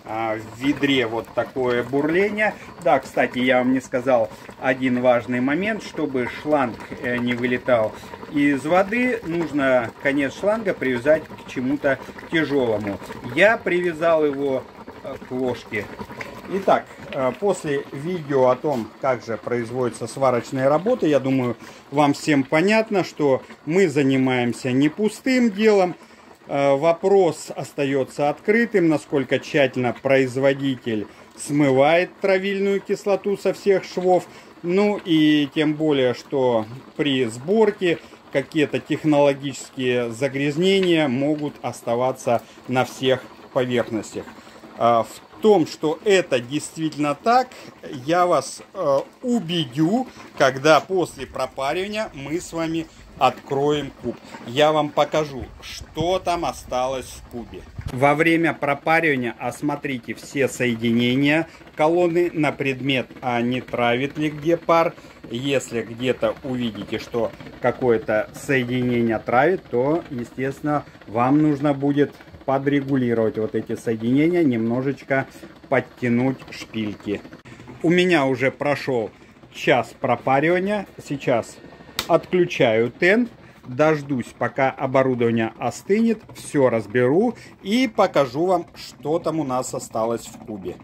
А, в ведре вот такое бурление. Да, кстати, я вам не сказал один важный момент, чтобы шланг э, не вылетал из воды, нужно конец шланга привязать к чему-то тяжелому. Я привязал его э, к ложке. Итак, э, после видео о том, как же производятся сварочные работы, я думаю, вам всем понятно, что мы занимаемся не пустым делом, Э, вопрос остается открытым, насколько тщательно производитель смывает травильную кислоту со всех швов. Ну и тем более, что при сборке какие-то технологические загрязнения могут оставаться на всех поверхностях. Э, в том, что это действительно так, я вас э, убедю, когда после пропаривания мы с вами откроем куб. Я вам покажу, что там осталось в кубе. Во время пропаривания осмотрите все соединения колонны на предмет, а не травит ли где пар. Если где-то увидите, что какое-то соединение травит, то, естественно, вам нужно будет подрегулировать вот эти соединения, немножечко подтянуть шпильки. У меня уже прошел час пропаривания. Сейчас Отключаю тен, дождусь, пока оборудование остынет, все разберу и покажу вам, что там у нас осталось в кубе.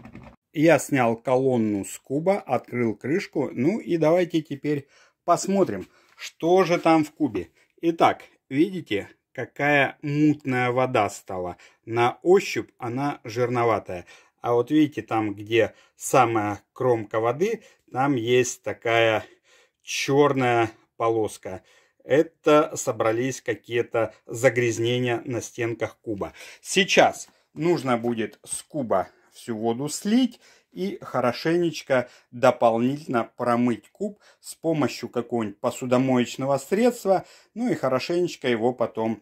Я снял колонну с куба, открыл крышку. Ну и давайте теперь посмотрим, что же там в кубе. Итак, видите, какая мутная вода стала. На ощупь она жирноватая. А вот видите, там, где самая кромка воды, там есть такая черная полоска. Это собрались какие-то загрязнения на стенках куба. Сейчас нужно будет с куба всю воду слить и хорошенечко дополнительно промыть куб с помощью какого-нибудь посудомоечного средства, ну и хорошенечко его потом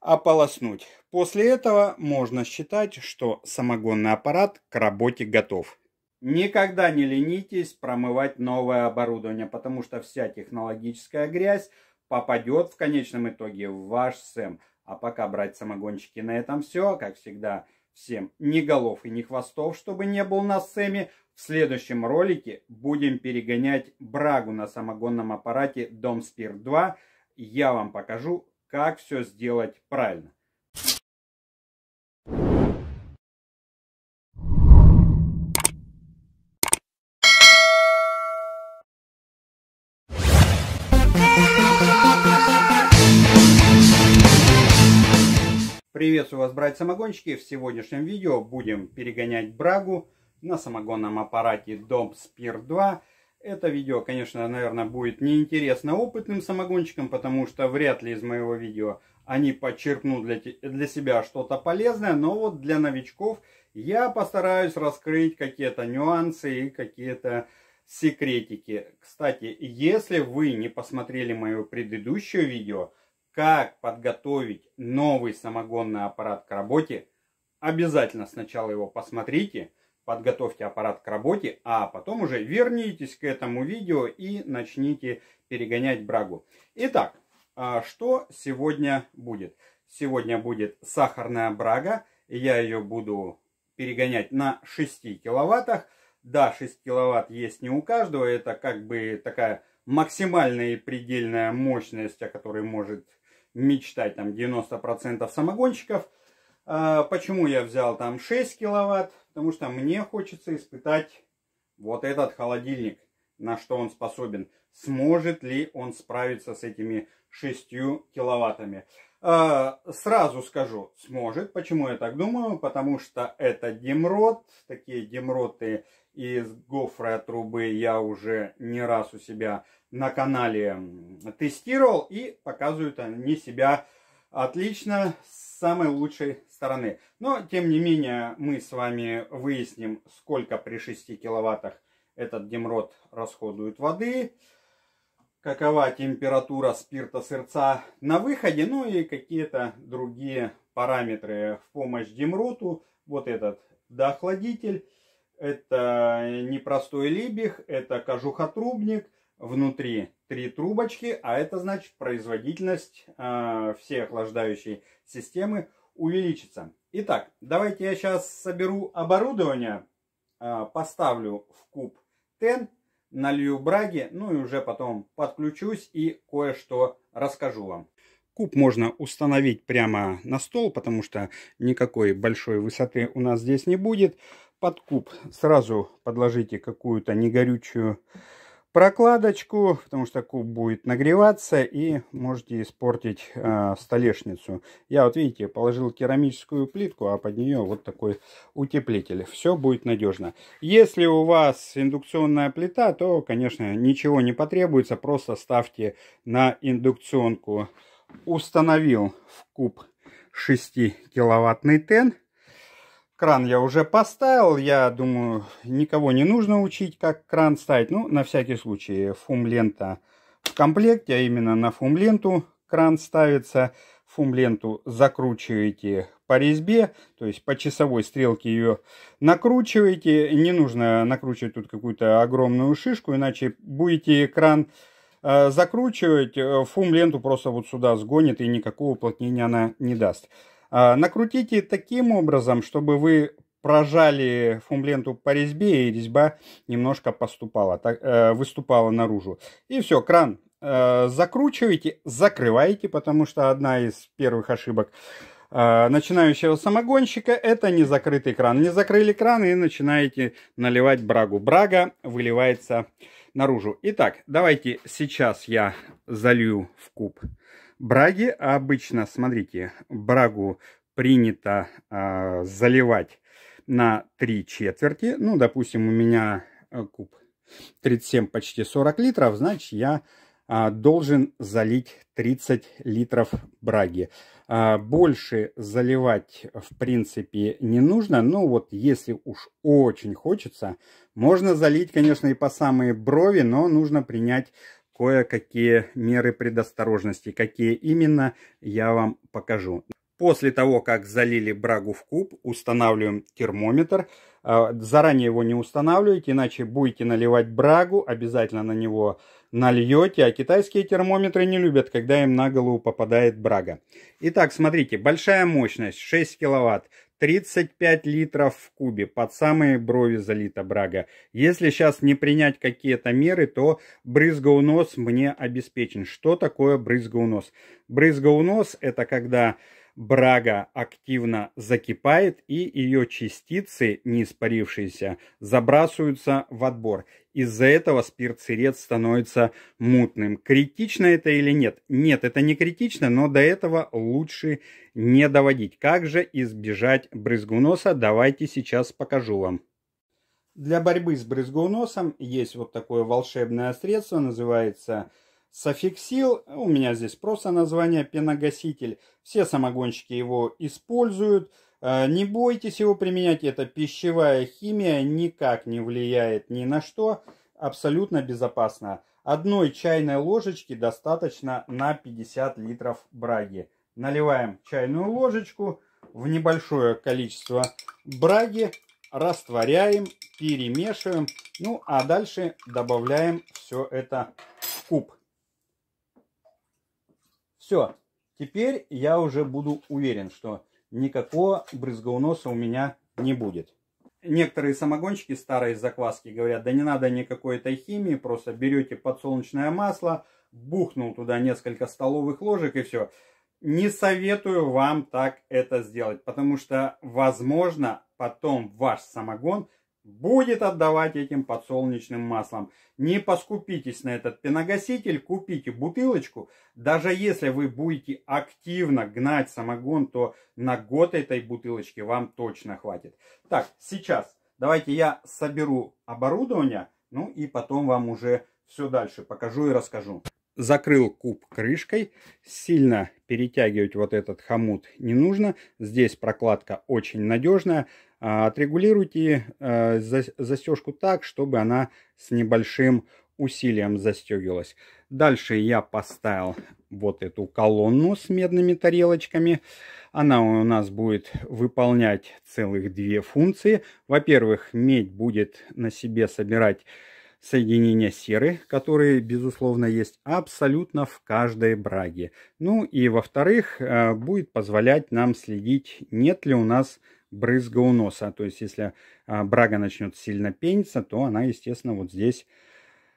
ополоснуть. После этого можно считать, что самогонный аппарат к работе готов. Никогда не ленитесь промывать новое оборудование, потому что вся технологическая грязь попадет в конечном итоге в ваш СЭМ. А пока, брать самогончики, на этом все. Как всегда, всем ни голов и ни хвостов, чтобы не был на СЭМе. В следующем ролике будем перегонять брагу на самогонном аппарате Дом Спирт 2. Я вам покажу, как все сделать правильно. Приветствую вас, братья-самогонщики! В сегодняшнем видео будем перегонять брагу на самогонном аппарате Dom Spear 2. Это видео, конечно, наверное, будет неинтересно опытным самогонщикам, потому что вряд ли из моего видео они подчеркнут для, для себя что-то полезное, но вот для новичков я постараюсь раскрыть какие-то нюансы и какие-то секретики. Кстати, если вы не посмотрели мое предыдущее видео, как подготовить новый самогонный аппарат к работе, обязательно сначала его посмотрите, подготовьте аппарат к работе, а потом уже вернитесь к этому видео и начните перегонять брагу. Итак, а, что сегодня будет? Сегодня будет сахарная брага. Я ее буду перегонять на 6 киловаттах. Да, 6 киловатт есть не у каждого. Это как бы такая максимальная и предельная мощность, о которой может мечтать там 90% самогонщиков. А, почему я взял там 6 киловатт? Потому что мне хочется испытать вот этот холодильник, на что он способен. Сможет ли он справиться с этими 6 киловаттами? А, сразу скажу, сможет. Почему я так думаю? Потому что это демрот. Такие демроты из гофра трубы я уже не раз у себя на канале тестировал. И показывают они себя отлично с самой лучшей стороны. Но, тем не менее, мы с вами выясним, сколько при 6 киловаттах этот Демрод расходует воды, какова температура спирта сырца на выходе, ну и какие-то другие параметры в помощь демроту. Вот этот дохладитель, это непростой либих, это кожухотрубник – внутри три трубочки, а это значит производительность э, всей охлаждающей системы увеличится. Итак, давайте я сейчас соберу оборудование, э, поставлю в куб ТЭН, налью браги, ну и уже потом подключусь и кое-что расскажу вам. Куб можно установить прямо на стол, потому что никакой большой высоты у нас здесь не будет. Под куб сразу подложите какую-то негорючую горючую прокладочку, потому что куб будет нагреваться и можете испортить э, столешницу. Я вот видите, положил керамическую плитку, а под нее вот такой утеплитель. Все будет надежно. Если у вас индукционная плита, то, конечно, ничего не потребуется, просто ставьте на индукционку. Установил в куб 6 киловаттный тен Кран я уже поставил, я думаю, никого не нужно учить, как кран ставить. Ну, на всякий случай, фум-лента в комплекте, а именно на фум-ленту кран ставится. Фум-ленту закручиваете по резьбе, то есть по часовой стрелке ее накручиваете. Не нужно накручивать тут какую-то огромную шишку, иначе будете кран э, закручивать, э, фум-ленту просто вот сюда сгонит и никакого уплотнения она не даст. А, накрутите таким образом, чтобы вы прожали фумленту по резьбе, и резьба немножко поступала, так, э, выступала наружу. И все, кран э, закручиваете, закрываете, потому что одна из первых ошибок э, начинающего самогонщика это не закрытый кран. Не закрыли кран и начинаете наливать брагу. Брага выливается наружу. Итак, давайте сейчас я залью в куб Браги обычно, смотрите, брагу принято э, заливать на три четверти. Ну, допустим, у меня э, куб 37, почти 40 литров, значит, я э, должен залить 30 литров браги. Э, больше заливать, в принципе, не нужно. Но вот если уж очень хочется, можно залить, конечно, и по самые брови, но нужно принять кое-какие меры предосторожности. Какие именно, я вам покажу. После того, как залили брагу в куб, устанавливаем термометр. А, заранее его не устанавливайте, иначе будете наливать брагу, обязательно на него нальете. А китайские термометры не любят, когда им на голову попадает брага. Итак, смотрите, большая мощность 6 киловатт. 35 литров в кубе, под самые брови залита брага. Если сейчас не принять какие-то меры, то брызгоунос мне обеспечен. Что такое брызгоунос? Брызгоунос – это когда Брага активно закипает, и ее частицы, не испарившиеся, забрасываются в отбор. Из-за этого спирт-сырец становится мутным. Критично это или нет? Нет, это не критично, но до этого лучше не доводить. Как же избежать брызгуноса? Давайте сейчас покажу вам. Для борьбы с брызгуносом есть вот такое волшебное средство, называется Софиксил, у меня здесь просто название пеногаситель, все самогонщики его используют. Э, не бойтесь его применять, это пищевая химия, никак не влияет ни на что, абсолютно безопасно. Одной чайной ложечки достаточно на 50 литров браги. Наливаем чайную ложечку в небольшое количество браги, растворяем, перемешиваем, ну а дальше добавляем все это в куб. Все, теперь я уже буду уверен, что никакого брызгоуноса у меня не будет. Некоторые самогонщики старые закваски говорят, да не надо никакой этой химии, просто берете подсолнечное масло, бухнул туда несколько столовых ложек и все. Не советую вам так это сделать, потому что, возможно, потом ваш самогон – будет отдавать этим подсолнечным маслом. Не поскупитесь на этот пеногаситель, купите бутылочку. Даже если вы будете активно гнать самогон, то на год этой бутылочки вам точно хватит. Так, сейчас давайте я соберу оборудование, ну и потом вам уже все дальше покажу и расскажу. Закрыл куб крышкой, сильно перетягивать вот этот хомут не нужно. Здесь прокладка очень надежная. А, отрегулируйте э, застежку так, чтобы она с небольшим усилием застегивалась. Дальше я поставил вот эту колонну с медными тарелочками. Она у нас будет выполнять целых две функции. Во-первых, медь будет на себе собирать соединения серы, которые, безусловно, есть абсолютно в каждой браге. Ну и, во-вторых, э, будет позволять нам следить, нет ли у нас брызга у носа. То есть, если а, брага начнет сильно пениться, то она, естественно, вот здесь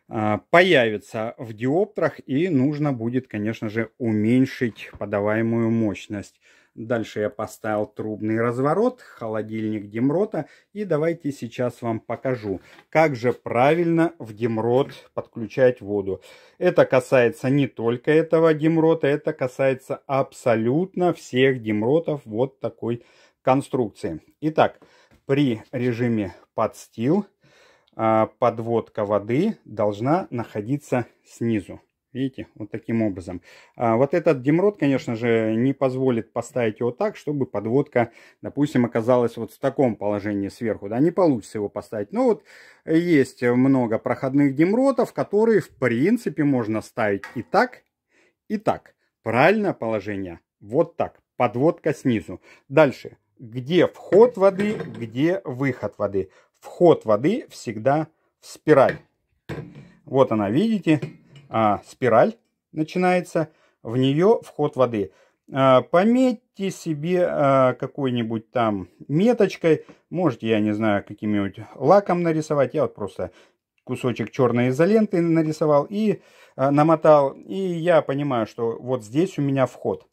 а, появится в диоптрах и нужно будет, конечно же, уменьшить подаваемую мощность. Дальше я поставил трубный разворот, холодильник Демрота. И давайте сейчас вам покажу, как же правильно в Демрот подключать воду. Это касается не только этого Демрота, это касается абсолютно всех Демротов вот такой конструкции. Итак, при режиме подстил а, подводка воды должна находиться снизу. Видите, вот таким образом. А вот этот демрод, конечно же, не позволит поставить его так, чтобы подводка, допустим, оказалась вот в таком положении сверху. Да, не получится его поставить. Но вот есть много проходных демротов, которые, в принципе, можно ставить и так, и так. Правильное положение вот так. Подводка снизу. Дальше где вход воды, где выход воды. Вход воды всегда в спираль. Вот она, видите, а, спираль начинается, в нее вход воды. А, пометьте себе а, какой-нибудь там меточкой, можете, я не знаю, каким-нибудь лаком нарисовать, я вот просто кусочек черной изоленты нарисовал и а, намотал. И я понимаю, что вот здесь у меня вход.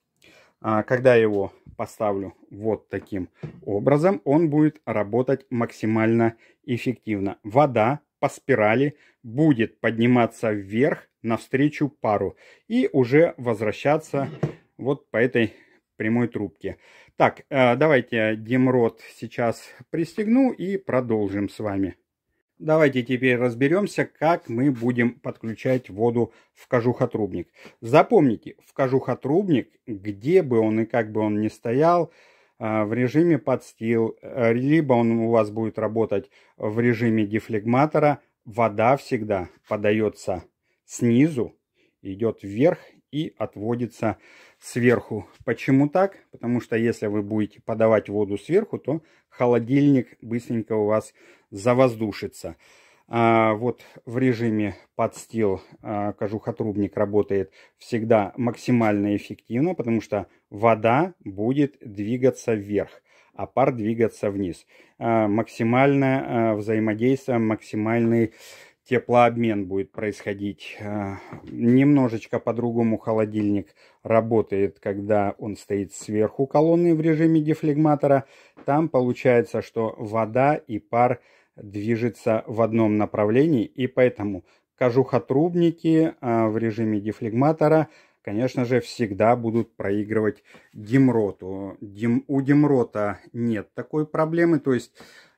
А, когда его поставлю вот таким образом, он будет работать максимально эффективно. Вода по спирали будет подниматься вверх навстречу пару и уже возвращаться вот по этой прямой трубке. Так, э, давайте димрод сейчас пристегну и продолжим с вами. Давайте теперь разберемся, как мы будем подключать воду в кожухотрубник. Запомните, в кожухотрубник, где бы он и как бы он ни стоял, э, в режиме подстил, э, либо он у вас будет работать в режиме дефлегматора, вода всегда подается снизу, идет вверх и отводится сверху. Почему так? Потому что если вы будете подавать воду сверху, то холодильник быстренько у вас завоздушится. А, вот в режиме подстил а, кожухотрубник работает всегда максимально эффективно, потому что вода будет двигаться вверх, а пар двигаться вниз. А, максимальное а, взаимодействие, максимальный теплообмен будет происходить. А, немножечко по-другому холодильник работает, когда он стоит сверху колонны в режиме дефлегматора. Там получается, что вода и пар – движется в одном направлении, и поэтому кожухотрубники а, в режиме дефлегматора, конечно же, всегда будут проигрывать Димроту. у Димрота нет такой проблемы, то есть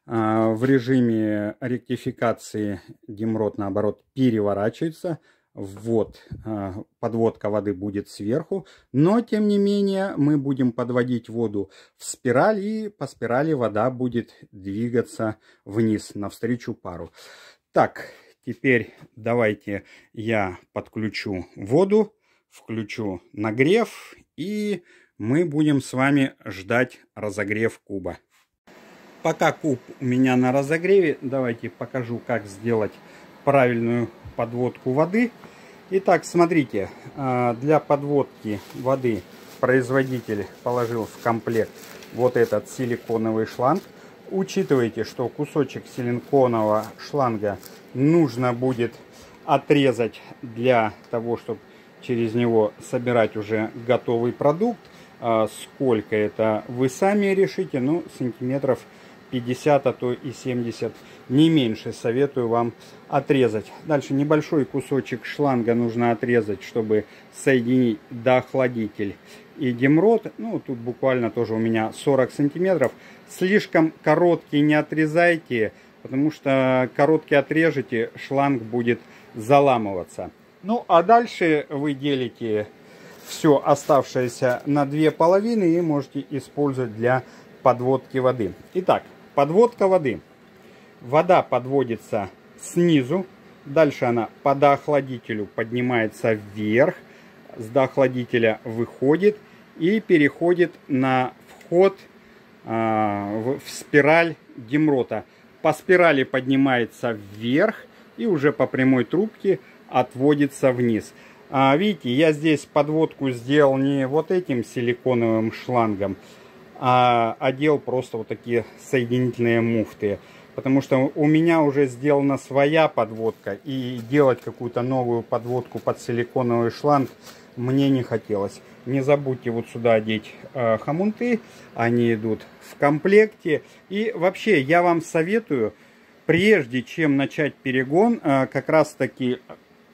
а, в режиме ректификации Димрот, наоборот, переворачивается – вот э, подводка воды будет сверху, но тем не менее мы будем подводить воду в спираль и по спирали вода будет двигаться вниз навстречу пару. Так, теперь давайте я подключу воду, включу нагрев и мы будем с вами ждать разогрев куба. Пока куб у меня на разогреве, давайте покажу как сделать правильную подводку воды. Итак, смотрите, а, для подводки воды производитель положил в комплект вот этот силиконовый шланг. Учитывайте, что кусочек силиконового шланга нужно будет отрезать для того, чтобы через него собирать уже готовый продукт. А, сколько это вы сами решите, ну, сантиметров 10 50, а то и 70, не меньше советую вам отрезать. Дальше небольшой кусочек шланга нужно отрезать, чтобы соединить доохладитель и гемрот. Ну, тут буквально тоже у меня 40 сантиметров. Слишком короткий не отрезайте, потому что короткий отрежете, шланг будет заламываться. Ну, а дальше вы делите все оставшееся на две половины и можете использовать для подводки воды. Итак, Подводка воды. Вода подводится снизу, дальше она по доохладителю поднимается вверх, с доохладителя выходит и переходит на вход а, в спираль гемрота. По спирали поднимается вверх и уже по прямой трубке отводится вниз. А, видите, я здесь подводку сделал не вот этим силиконовым шлангом, а одел просто вот такие соединительные муфты. Потому что у меня уже сделана своя подводка, и делать какую-то новую подводку под силиконовый шланг мне не хотелось. Не забудьте вот сюда одеть э, хомунты, они идут в комплекте. И вообще я вам советую, прежде чем начать перегон, э, как раз таки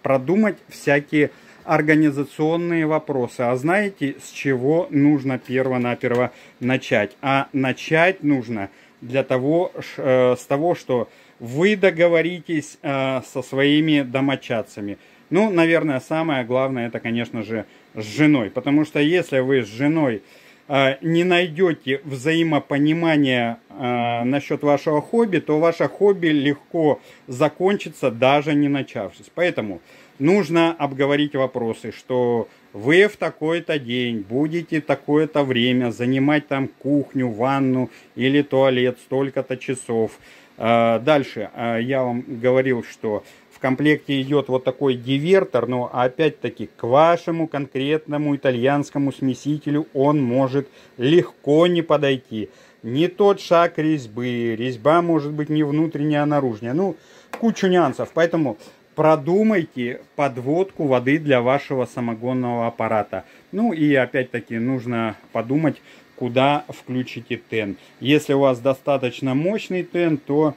продумать всякие организационные вопросы. А знаете, с чего нужно перво-наперво начать? А начать нужно для того, э, с того, что вы договоритесь э, со своими домочадцами. Ну, наверное, самое главное, это, конечно же, с женой. Потому что если вы с женой э, не найдете взаимопонимания э, насчет вашего хобби, то ваше хобби легко закончится, даже не начавшись. Поэтому нужно обговорить вопросы, что вы в такой-то день будете такое-то время занимать там кухню, ванну или туалет столько-то часов. А, дальше а, я вам говорил, что в комплекте идет вот такой дивертор, но опять-таки к вашему конкретному итальянскому смесителю он может легко не подойти. Не тот шаг резьбы, резьба может быть не внутренняя, а наружная. Ну, кучу нюансов, поэтому продумайте подводку воды для вашего самогонного аппарата. Ну и опять-таки нужно подумать, куда включите тен. Если у вас достаточно мощный тен, то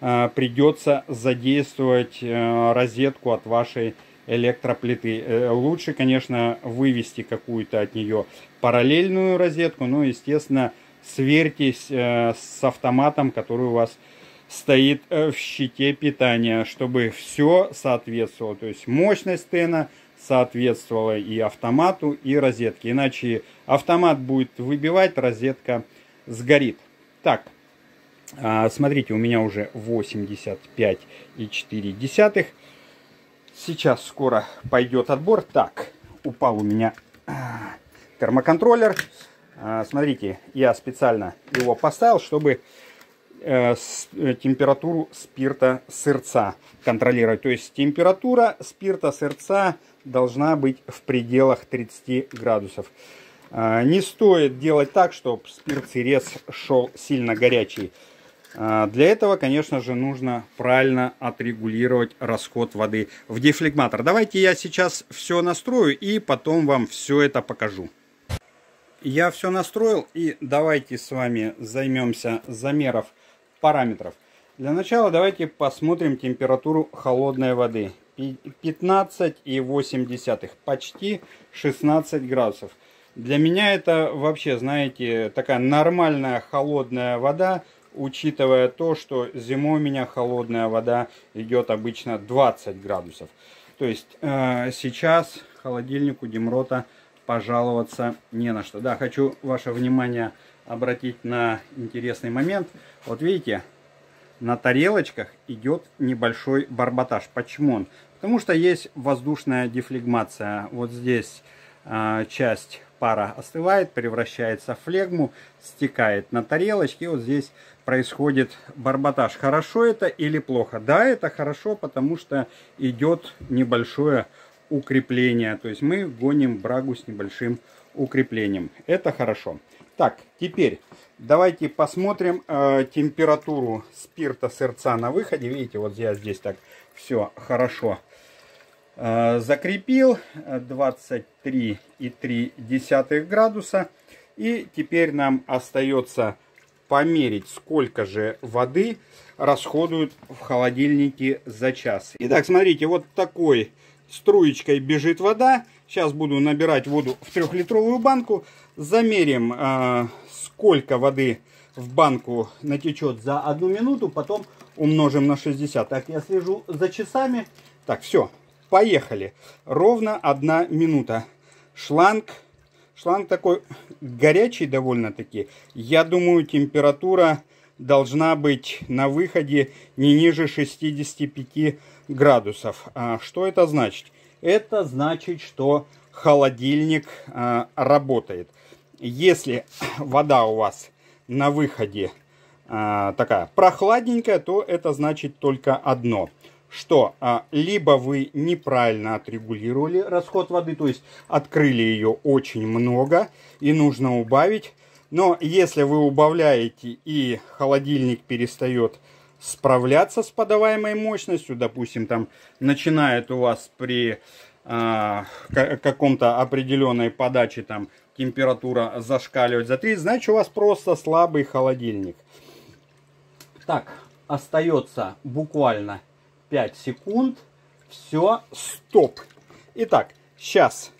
э, придется задействовать э, розетку от вашей электроплиты. Э, лучше, конечно, вывести какую-то от нее параллельную розетку, но, естественно, сверьтесь э, с автоматом, который у вас есть стоит э, в щите питания, чтобы все соответствовало. То есть мощность тена соответствовала и автомату, и розетке. Иначе автомат будет выбивать, розетка сгорит. Так, а, смотрите, у меня уже 85,4. Сейчас скоро пойдет отбор. Так, упал у меня а, термоконтроллер. А, смотрите, я специально его поставил, чтобы Э, э, температуру спирта сырца контролировать. То есть температура спирта сырца должна быть в пределах 30 градусов. Э, не стоит делать так, чтобы спирт сырец шел сильно горячий. Для этого, конечно же, нужно правильно отрегулировать расход воды в дефлегматор. Давайте я сейчас все настрою и потом вам все это покажу. Я все настроил и давайте с вами займемся замеров параметров. Для начала давайте посмотрим температуру холодной воды. 15,8, почти 16 градусов. Для меня это вообще, знаете, такая нормальная холодная вода, учитывая то, что зимой у меня холодная вода идет обычно 20 градусов. То есть э, сейчас холодильнику Демрота пожаловаться не на что. Да, хочу ваше внимание обратить на интересный момент – вот видите, на тарелочках идет небольшой барботаж. Почему он? Потому что есть воздушная дефлегмация. Вот здесь э, часть пара остывает, превращается в флегму, стекает на тарелочке. вот здесь происходит барботаж. Хорошо это или плохо? Да, это хорошо, потому что идет небольшое укрепление. То есть мы гоним брагу с небольшим укреплением. Это хорошо. Так, теперь давайте посмотрим э, температуру спирта сердца на выходе. Видите, вот я здесь так все хорошо э, закрепил. 23,3 градуса. И теперь нам остается померить, сколько же воды расходуют в холодильнике за час. Итак, смотрите, вот такой струечкой бежит вода. Сейчас буду набирать воду в трехлитровую банку. Замерим, а, сколько воды в банку натечет за одну минуту, потом умножим на 60. Так, я слежу за часами. Так, все, поехали. Ровно одна минута. Шланг, шланг такой горячий довольно-таки. Я думаю, температура должна быть на выходе не ниже 65 градусов. А что это значит? Это значит, что холодильник а, работает. Если вода у вас на выходе э, такая прохладненькая, то это значит только одно – что а, либо вы неправильно отрегулировали расход воды, то есть открыли ее очень много и нужно убавить. Но если вы убавляете и холодильник перестает справляться с подаваемой мощностью, допустим, там начинает у вас при а, каком-то определенной подаче там температура зашкаливать за 30, значит у вас просто слабый холодильник. Так, остается буквально 5 секунд. Все, стоп. Итак, сейчас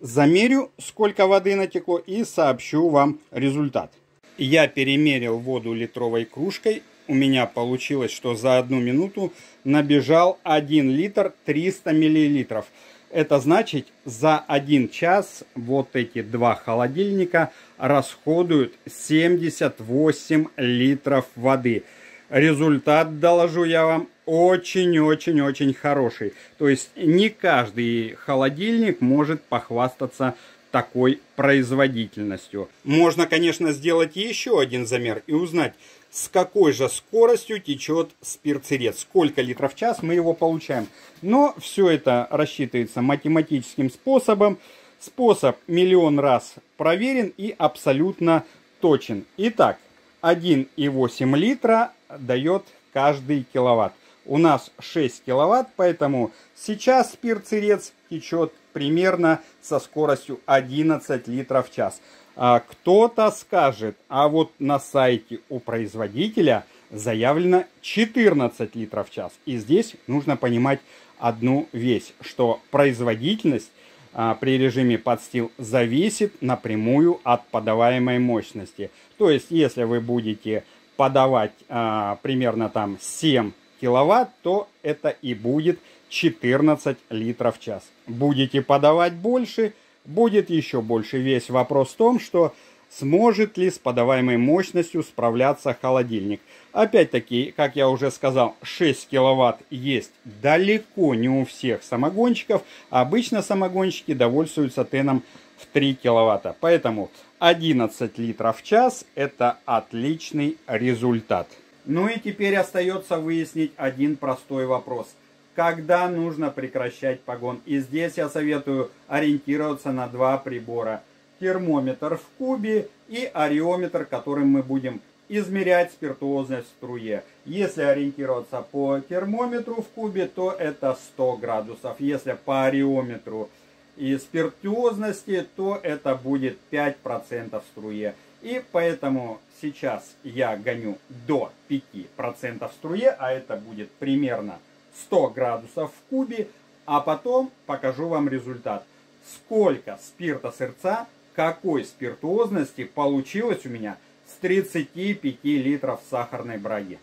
замерю, сколько воды натекло и сообщу вам результат. Я перемерил воду литровой кружкой. У меня получилось, что за одну минуту набежал 1 литр 300 миллилитров. Это значит, за один час вот эти два холодильника расходуют 78 литров воды. Результат, доложу я вам, очень-очень-очень хороший. То есть не каждый холодильник может похвастаться такой производительностью. Можно, конечно, сделать еще один замер и узнать, с какой же скоростью течет спиртцерет, сколько литров в час мы его получаем. Но все это рассчитывается математическим способом. Способ миллион раз проверен и абсолютно точен. Итак, 1,8 литра дает каждый киловатт у нас 6 киловатт, поэтому сейчас спирт сырец течет примерно со скоростью 11 литров в час. А кто-то скажет, а вот на сайте у производителя заявлено 14 литров в час. И здесь нужно понимать одну вещь, что производительность а, при режиме подстил зависит напрямую от подаваемой мощности. То есть, если вы будете подавать а, примерно там 7 киловатт, то это и будет 14 литров в час. Будете подавать больше, будет еще больше. Весь вопрос в том, что сможет ли с подаваемой мощностью справляться холодильник. Опять-таки, как я уже сказал, 6 киловатт есть далеко не у всех самогонщиков. Обычно самогонщики довольствуются теном в 3 киловатта. Поэтому 11 литров в час это отличный результат. Ну и теперь остается выяснить один простой вопрос. Когда нужно прекращать погон? И здесь я советую ориентироваться на два прибора. Термометр в кубе и ареометр, которым мы будем измерять спиртуозность в струе. Если ориентироваться по термометру в кубе, то это 100 градусов. Если по ареометру и спиртуозности, то это будет 5% в струе. И поэтому сейчас я гоню до 5% в струе, а это будет примерно 100 градусов в кубе. А потом покажу вам результат. Сколько спирта сырца, какой спиртуозности получилось у меня с 35 литров сахарной браги.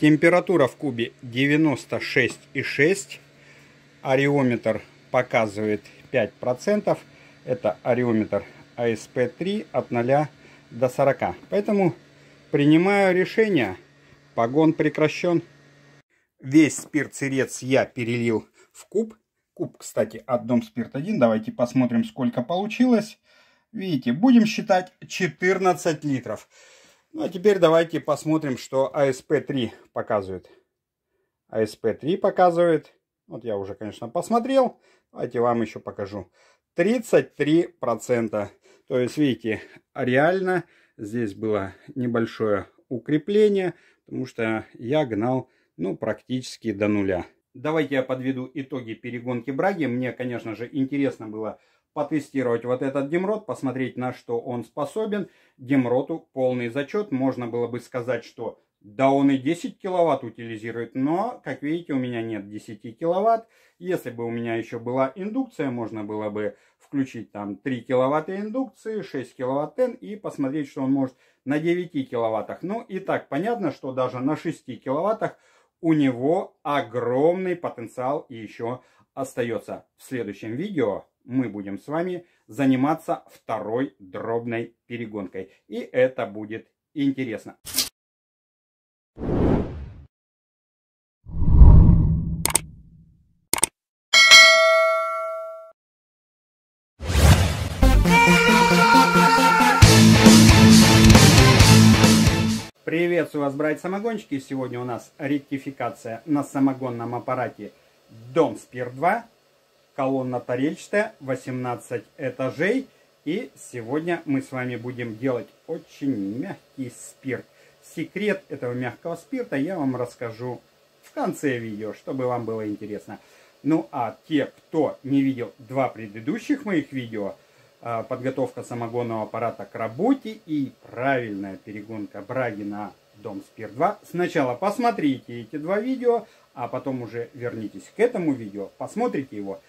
Температура в кубе 96,6. ариометр показывает 5%. Это ариометр. ASP3 а от 0 до 40. Поэтому принимаю решение. Погон прекращен. Весь спирт-сырец я перелил в куб. Куб, кстати, от Дом Спирт 1. Давайте посмотрим, сколько получилось. Видите, будем считать 14 литров. Ну а теперь давайте посмотрим, что АСП-3 показывает. АСП-3 показывает. Вот я уже, конечно, посмотрел. Давайте вам еще покажу. 33%. То есть, видите, реально здесь было небольшое укрепление, потому что я гнал, ну, практически до нуля. Давайте я подведу итоги перегонки Браги. Мне, конечно же, интересно было потестировать вот этот Демрот, посмотреть, на что он способен. Демроту полный зачет. Можно было бы сказать, что да он и 10 киловатт утилизирует, но, как видите, у меня нет 10 киловатт. Если бы у меня еще была индукция, можно было бы включить там 3 киловатта индукции, 6 киловатт и посмотреть, что он может на 9 киловаттах. Ну и так понятно, что даже на 6 киловаттах у него огромный потенциал еще остается. В следующем видео мы будем с вами заниматься второй дробной перегонкой. И это будет интересно. Приветствую вас, братья-самогонщики! Сегодня у нас ректификация на самогонном аппарате Дом Спирт 2, колонна тарельчатая, 18 этажей. И сегодня мы с вами будем делать очень мягкий спирт. Секрет этого мягкого спирта я вам расскажу в конце видео, чтобы вам было интересно. Ну а те, кто не видел два предыдущих моих видео, а, подготовка самогонного аппарата к работе и правильная перегонка браги на дом Спир-2. Сначала посмотрите эти два видео, а потом уже вернитесь к этому видео, посмотрите его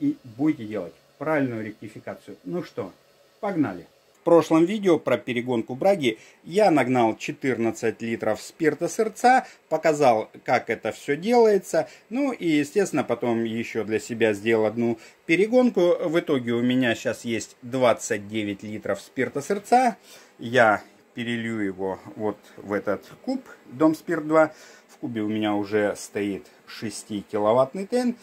и будете делать правильную ректификацию. Ну что, погнали! В прошлом видео про перегонку браги я нагнал 14 литров спирта сырца, показал, как это все делается. Ну и, естественно, потом еще для себя сделал одну перегонку. В итоге у меня сейчас есть 29 литров спирта сырца. Я перелью его вот в этот куб Дом Спирт 2. В кубе у меня уже стоит 6 киловаттный тен.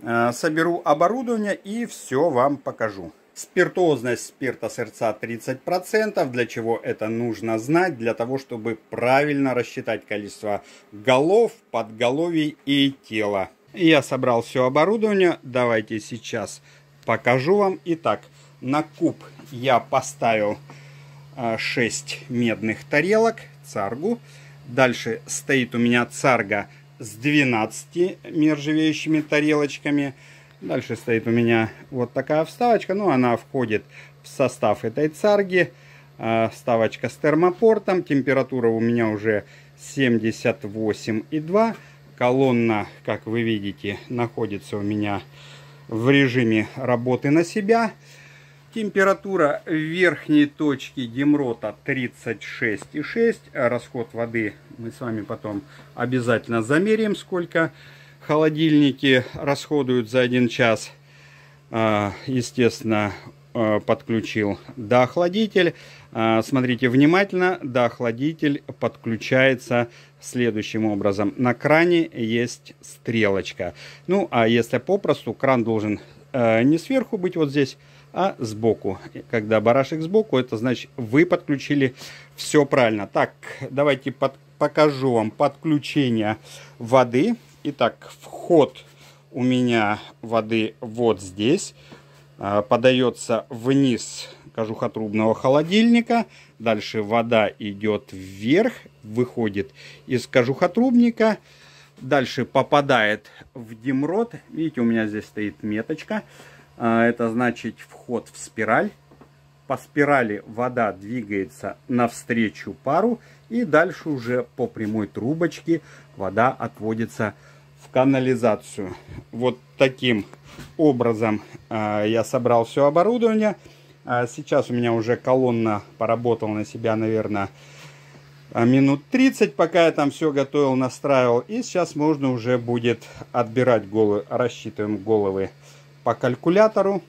Э, соберу оборудование и все вам покажу. Спиртозность спирта сердца 30%. Для чего это нужно знать? Для того, чтобы правильно рассчитать количество голов, подголовий и тела. Я собрал все оборудование. Давайте сейчас покажу вам. Итак, на куб я поставил 6 э, медных тарелок, царгу. Дальше стоит у меня царга с 12 нержавеющими тарелочками. Дальше стоит у меня вот такая вставочка. Ну, она входит в состав этой царги. А, вставочка с термопортом. Температура у меня уже 78,2. Колонна, как вы видите, находится у меня в режиме работы на себя. Температура верхней точки Демрота 36,6. Расход воды мы с вами потом обязательно замерим, сколько... Холодильники расходуют за один час, а, естественно, а, подключил доохладитель. А, смотрите внимательно, доохладитель подключается следующим образом. На кране есть стрелочка. Ну, а если попросту, кран должен э, не сверху быть вот здесь, а сбоку. Когда барашек сбоку, это значит вы подключили все правильно. Так, давайте под, покажу вам подключение воды. Итак, вход у меня воды вот здесь. А, Подается вниз кожухотрубного холодильника. Дальше вода идет вверх, выходит из кожухотрубника. Дальше попадает в димрод. Видите, у меня здесь стоит меточка. А, это значит вход в спираль. По спирали вода двигается навстречу пару. И дальше уже по прямой трубочке вода отводится вверх в канализацию. Вот таким образом э, я собрал все оборудование. А сейчас у меня уже колонна поработала на себя, наверное, э, минут 30, пока я там все готовил, настраивал. И сейчас можно уже будет отбирать головы, рассчитываем головы по калькулятору.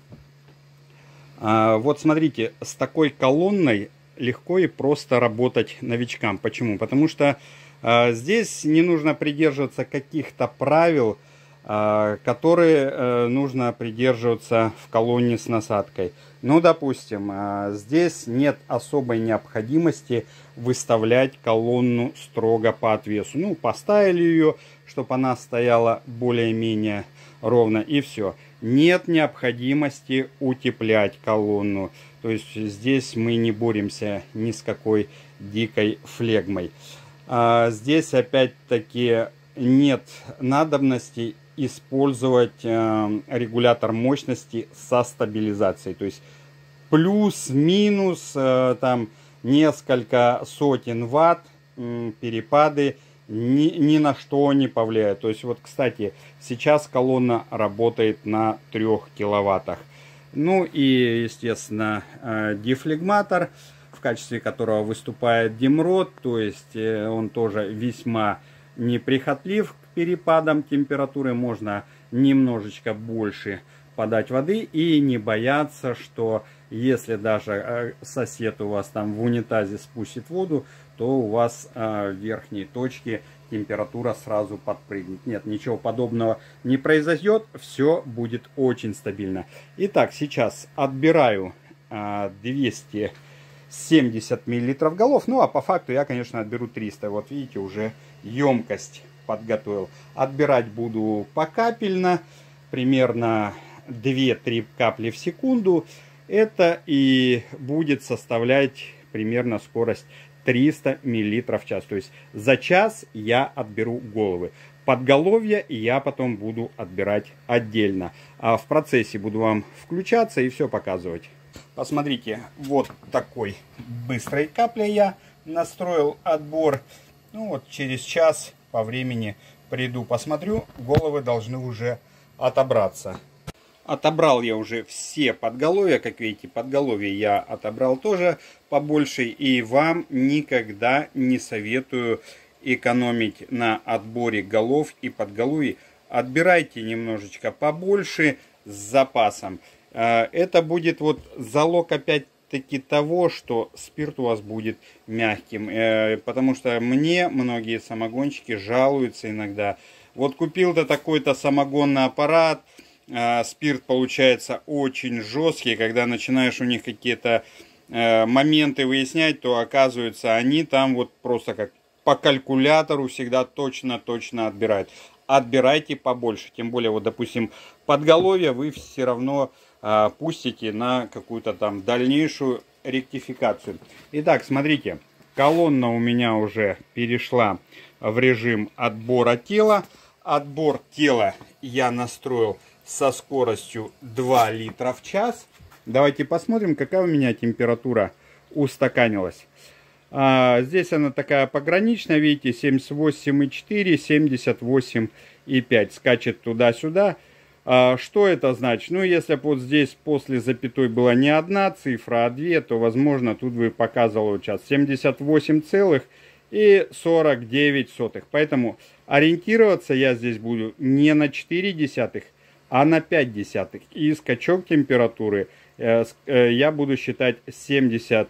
А, вот смотрите, с такой колонной легко и просто работать новичкам. Почему? Потому что а, здесь не нужно придерживаться каких-то правил, а, которые э, нужно придерживаться в колонне с насадкой. Ну, допустим, а, здесь нет особой необходимости выставлять колонну строго по отвесу. Ну, поставили ее, чтобы она стояла более-менее ровно, и все. Нет необходимости утеплять колонну. То есть здесь мы не боремся ни с какой дикой флегмой. А здесь опять-таки нет надобности использовать э, регулятор мощности со стабилизацией. То есть плюс-минус э, там несколько сотен ватт перепады ни, ни на что не повлияют. То есть вот, кстати, сейчас колонна работает на 3 киловаттах. Ну и, естественно, э, дефлегматор качестве которого выступает Демрот, то есть э, он тоже весьма неприхотлив к перепадам температуры, можно немножечко больше подать воды и не бояться, что если даже э, сосед у вас там в унитазе спустит воду, то у вас э, в верхней точке температура сразу подпрыгнет. Нет, ничего подобного не произойдет, все будет очень стабильно. Итак, сейчас отбираю 200 70 миллилитров голов. Ну, а по факту я, конечно, отберу 300. Вот видите, уже емкость подготовил. Отбирать буду покапельно, примерно 2-3 капли в секунду. Это и будет составлять примерно скорость 300 миллилитров в час. То есть за час я отберу головы. Подголовья я потом буду отбирать отдельно. А в процессе буду вам включаться и все показывать. Посмотрите, вот такой быстрой каплей я настроил отбор. Ну вот через час по времени приду, посмотрю, головы должны уже отобраться. Отобрал я уже все подголовья, как видите, подголовья я отобрал тоже побольше. И вам никогда не советую экономить на отборе голов и подголовий. Отбирайте немножечко побольше с запасом. Э, это будет вот залог опять-таки того, что спирт у вас будет мягким. Э, потому что мне многие самогонщики жалуются иногда. Вот купил-то такой-то самогонный аппарат, э, спирт получается очень жесткий, когда начинаешь у них какие-то моменты выяснять, то оказывается они там вот просто как по калькулятору всегда точно-точно отбирают. Отбирайте побольше, тем более вот допустим подголовье вы все равно пустите а, на какую-то там дальнейшую ректификацию. Итак, смотрите, колонна у меня уже перешла в режим отбора тела. Отбор тела я настроил со скоростью 2 литра в час. Давайте посмотрим, какая у меня температура устаканилась. А, здесь она такая пограничная, видите, 78,4, 78,5. Скачет туда-сюда. А что это значит? Ну, если бы вот здесь после запятой была не одна цифра, а две, то, возможно, тут бы показывал вот сейчас 78,49. Поэтому ориентироваться я здесь буду не на 4 десятых, а на 5 десятых. И скачок температуры э, э, я буду считать 70,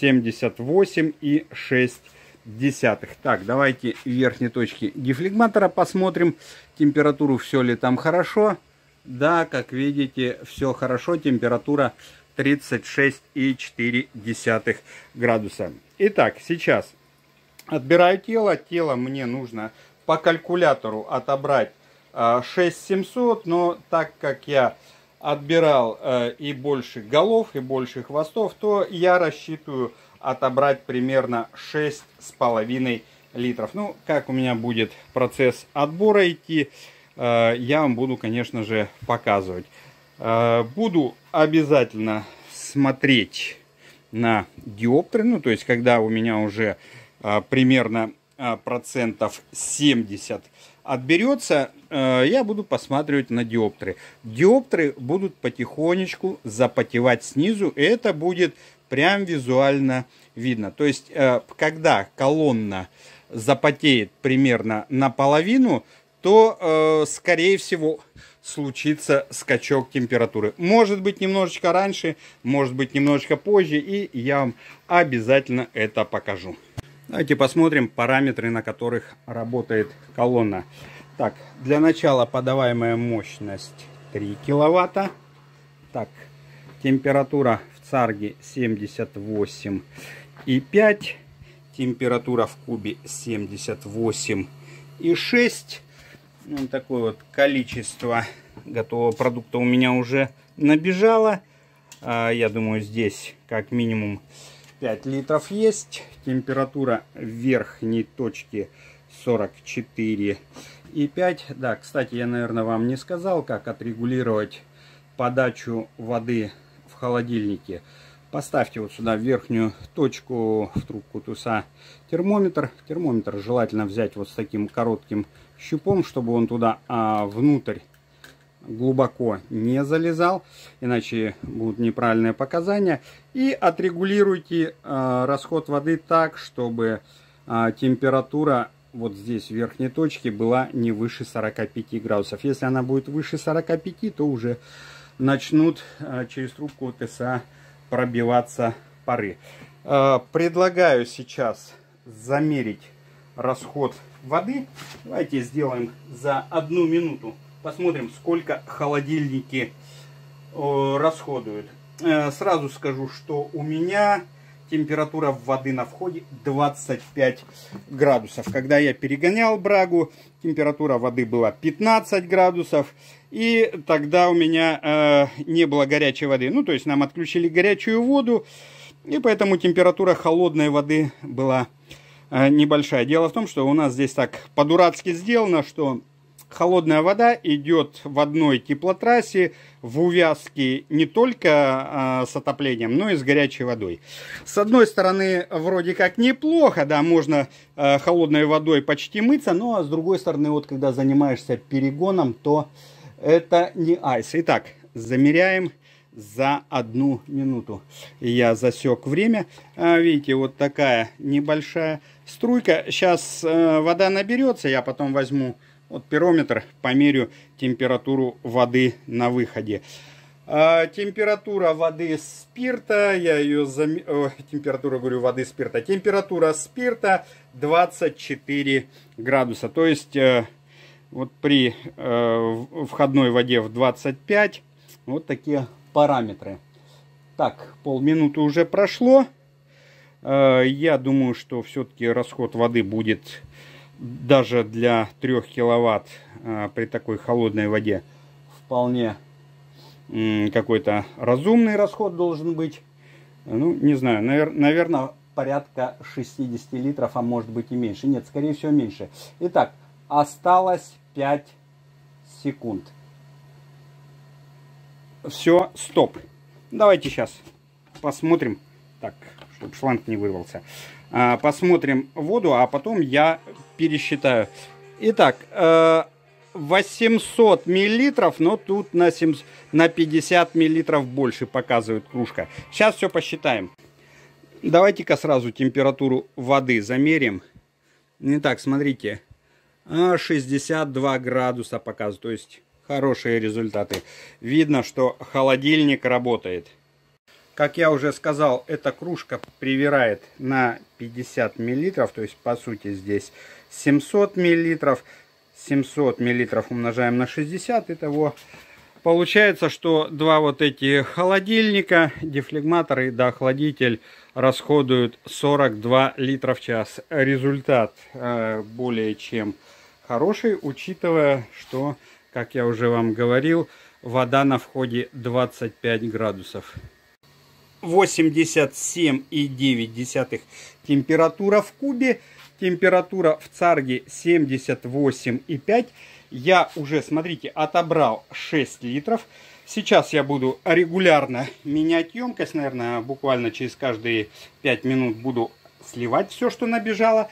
78 и 6 десятых. Так, давайте верхние точки дефлегматора Посмотрим температуру, все ли там хорошо. Да, как видите, все хорошо, температура 36,4 градуса. Итак, сейчас отбираю тело. Тело мне нужно по калькулятору отобрать 6700, а, но так как я отбирал э, и больше голов, и больше хвостов, то я рассчитываю отобрать примерно 6,5 градусов литров. Ну, как у меня будет процесс отбора идти, э, я вам буду, конечно же, показывать. Э, буду обязательно смотреть на диоптры, ну, то есть, когда у меня уже э, примерно процентов 70 отберется, я буду посматривать на диоптры. Диоптры будут потихонечку запотевать снизу, и это будет прям визуально видно. То есть, когда колонна запотеет примерно наполовину, то, э, скорее всего, случится скачок температуры. Может быть немножечко раньше, может быть немножечко позже, и я вам обязательно это покажу. Давайте посмотрим параметры, на которых работает колонна. Так, для начала подаваемая мощность 3 киловатта. Так, температура в царге и 78,5 температура в кубе 78,6. Вот ну, такое вот количество готового продукта у меня уже набежало. А, я думаю, здесь как минимум 5 литров есть. Температура верхней точки 44 и 5. Да, кстати, я, наверное, вам не сказал, как отрегулировать подачу воды в холодильнике. Поставьте вот сюда верхнюю точку, в трубку туса, термометр. Термометр желательно взять вот с таким коротким щупом, чтобы он туда а, внутрь глубоко не залезал, иначе будут неправильные показания. И отрегулируйте э, расход воды так, чтобы э, температура вот здесь в верхней точке была не выше 45 градусов. Если она будет выше 45, то уже начнут э, через трубку ТСА пробиваться пары. Э, предлагаю сейчас замерить расход воды. Давайте сделаем за одну минуту. Посмотрим, сколько холодильники э, расходуют. Э, сразу скажу, что у меня Температура воды на входе 25 градусов. Когда я перегонял брагу, температура воды была 15 градусов. И тогда у меня э, не было горячей воды. Ну, то есть нам отключили горячую воду. И поэтому температура холодной воды была э, небольшая. Дело в том, что у нас здесь так по-дурацки сделано, что холодная вода идет в одной теплотрассе в увязке не только э, с отоплением, но и с горячей водой. С одной стороны, вроде как неплохо, да, можно э, холодной водой почти мыться, но а с другой стороны, вот когда занимаешься перегоном, то это не айс. Итак, замеряем за одну минуту. Я засек время. А, видите, вот такая небольшая струйка. Сейчас э, вода наберется, я потом возьму вот пирометр, померю температуру воды на выходе. А, температура воды спирта, я ее зам... О, температура, говорю, воды спирта. Температура спирта 24 градуса. То есть э, вот при э, входной воде в 25 вот такие параметры. Так, полминуты уже прошло. Э, я думаю, что все-таки расход воды будет даже для 3 киловатт а, при такой холодной воде вполне какой-то разумный расход должен быть. Ну, не знаю, навер наверное, порядка 60 литров, а может быть и меньше. Нет, скорее всего меньше. Итак, осталось 5 секунд. Все, стоп. Давайте сейчас посмотрим. Так, чтобы шланг не вырвался. А, посмотрим воду, а потом я пересчитаю. Итак, 800 э, миллилитров, но тут на, 700, на 50 миллилитров больше показывает кружка. Сейчас все посчитаем. Давайте-ка сразу температуру воды замерим. Итак, смотрите, 62 а, градуса показывает, то есть хорошие результаты. Видно, что холодильник работает. Как я уже сказал, эта кружка привирает на 50 миллилитров, то есть по сути здесь 700 миллилитров. 700 миллилитров умножаем на 60, и того, получается, что два вот эти холодильника, дефлегматор и дохладитель расходуют 42 литра в час. Результат э, более чем хороший, учитывая, что, как я уже вам говорил, вода на входе 25 градусов. 87,9 температура в кубе – Температура в царге 78,5. Я уже, смотрите, отобрал 6 литров. Сейчас я буду регулярно менять емкость, наверное, буквально через каждые 5 минут буду сливать все, что набежало,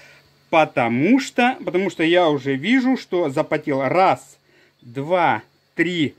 потому что, потому что я уже вижу, что запотел раз, два, три,